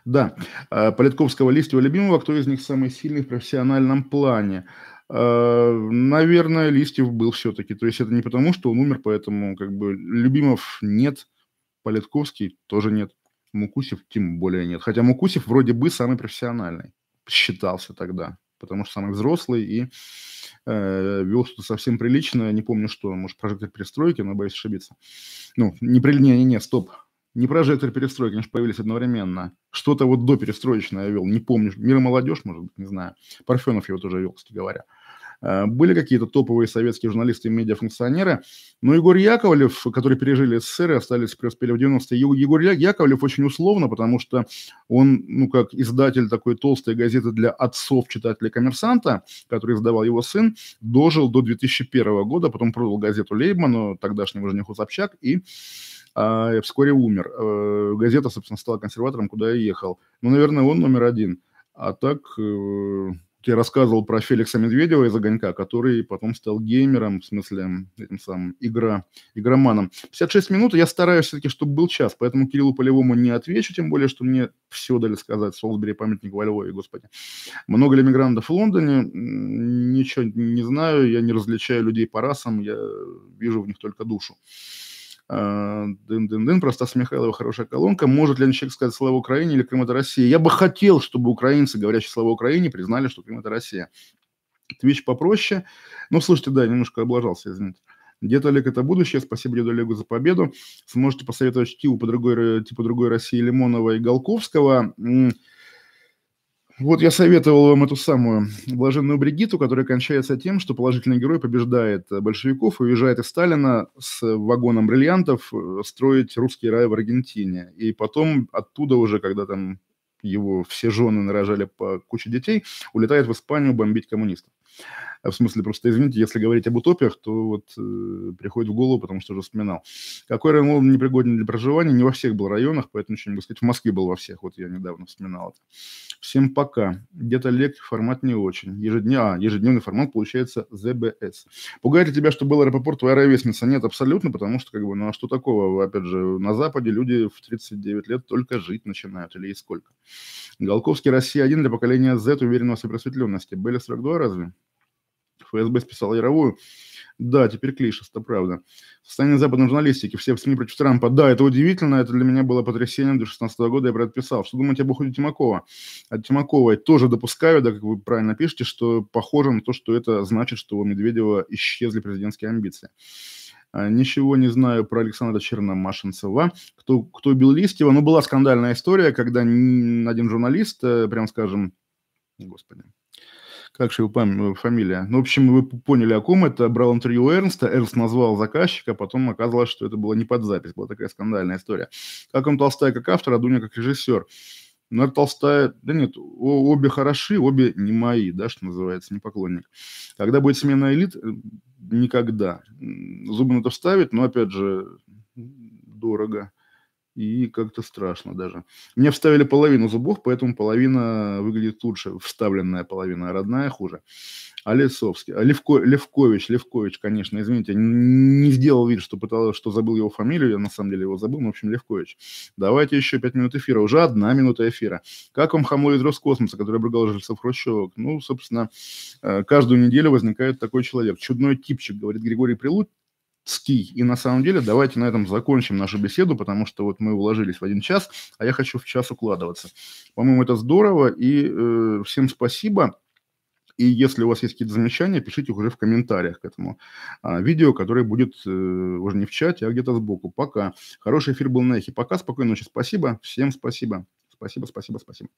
Да, а, Политковского, Листьева, Любимого, кто из них самый сильный в профессиональном плане? А, наверное, Листьев был все-таки. То есть это не потому, что он умер, поэтому как бы Любимов нет, Политковский тоже нет, Мукусев тем более нет. Хотя Мукусев вроде бы самый профессиональный, считался тогда, потому что самый взрослый и э, вел что-то совсем прилично. Не помню, что, может, прожектор перестройки, но боюсь ошибиться. Ну, не, не, не, стоп, не прожектор перестройки, они же появились одновременно. Что-то вот до перестроечное я вел, не помню. Мир и молодежь, может быть, не знаю. Парфенов я его тоже вел, кстати говоря. Э, были какие-то топовые советские журналисты и медиафункционеры. Но Егор Яковлев, который пережили СССР и остались, преуспели в 90-е, Егор Яковлев очень условно, потому что он, ну, как издатель такой толстой газеты для отцов читателей коммерсанта, который издавал его сын, дожил до 2001 года, потом продал газету Лейбману, тогдашнему жениху Собчак, и а вскоре умер. Э, газета, собственно, стала консерватором, куда я ехал. Ну, наверное, он номер один. А так, э, я рассказывал про Феликса Медведева из «Огонька», который потом стал геймером, в смысле, этим самым, игра, игроманом. 56 минут, я стараюсь все-таки, чтобы был час, поэтому Кириллу Полевому не отвечу, тем более, что мне все дали сказать. Солсбери, памятник во Львове, господи. Много ли мигрантов в Лондоне? Ничего не знаю, я не различаю людей по расам, я вижу в них только душу. Э, дын-дын-дын, просто с Михайлова хорошая колонка. Может ли человек сказать слово Украине или Крым это Россия? Я бы хотел, чтобы украинцы, говорящие слово Украине, признали, что Крым это Россия. Твич попроще. Ну, слушайте, да, немножко облажался, извините. Дед Олег – это будущее. Спасибо Деду Олегу за победу. Сможете посоветовать чтиву по другой, типа другой России Лимонова и Голковского. Вот я советовал вам эту самую блаженную Бригиту, которая кончается тем, что положительный герой побеждает э, большевиков и уезжает из Сталина с вагоном бриллиантов э, строить русский рай в Аргентине. И потом оттуда уже, когда там его все жены нарожали по куче детей, улетает в Испанию бомбить коммунистов в смысле, просто извините, если говорить об утопиях, то вот э, приходит в голову, потому что уже вспоминал. Какой район Лондона непригоден для проживания? Не во всех был районах, поэтому ничего не сказать. В Москве был во всех, вот я недавно вспоминал это. Всем пока. Где-то лек формат не очень. Ежедня... А, ежедневный формат получается ЗБС. Пугает ли тебя, что был аэропорт твоя ровесница? Нет, абсолютно, потому что, как бы, ну а что такого? Опять же, на Западе люди в 39 лет только жить начинают, или и сколько. Голковский россия один для поколения Z уверенного сопросветленности. Были 42 разве? ФСБ списал Яровую. Да, теперь клише, это правда. Состояние западной журналистики. Все в СМИ против Трампа. Да, это удивительно, это для меня было потрясением. До 16 года я про это писал. Что думаете об уходе Тимакова? От Тимаковой тоже допускаю, да, как вы правильно пишете, что похоже на то, что это значит, что у Медведева исчезли президентские амбиции. А, ничего не знаю про Александра Черномашенцева, кто, кто убил Листьева. Но ну, была скандальная история, когда один журналист, э, прям скажем, господи, как же его пам- э, фамилия. Ну, в общем, вы поняли, о ком это. Брал интервью Эрнста, Эрнст назвал заказчика, а потом оказалось, что это было не под запись, была такая скандальная история. Как он Толстая как автор, а Дуня как режиссер. Но ну, это Толстая, да нет, обе хороши, обе не мои, да, что называется, не поклонник. Когда будет смена элит, э, никогда. Зубы на то вставить, но, опять же, дорого и как-то страшно даже. Мне вставили половину зубов, поэтому половина выглядит лучше, вставленная половина, а родная хуже. А Лесовский, а Левко, Левкович, Левкович, конечно, извините, не сделал вид, что пытался, что забыл его фамилию, я на самом деле его забыл, но, в общем, Левкович. Давайте еще пять минут эфира, уже одна минута эфира. Как вам хамло из Роскосмоса, который обругал жильцов Хрущевок? Ну, собственно, э, каждую неделю возникает такой человек. Чудной типчик, говорит Григорий Прилуд, ски И на самом деле давайте на этом закончим нашу беседу, потому что вот мы уложились в один час, а я хочу в час укладываться. По-моему, это здорово, и э, всем спасибо. И если у вас есть какие-то замечания, пишите уже в комментариях к этому а, видео, которое будет э, уже не в чате, а где-то сбоку. Пока. Хороший эфир был на эхе. Пока. Спокойной ночи. Спасибо. Всем спасибо. Спасибо, спасибо, спасибо.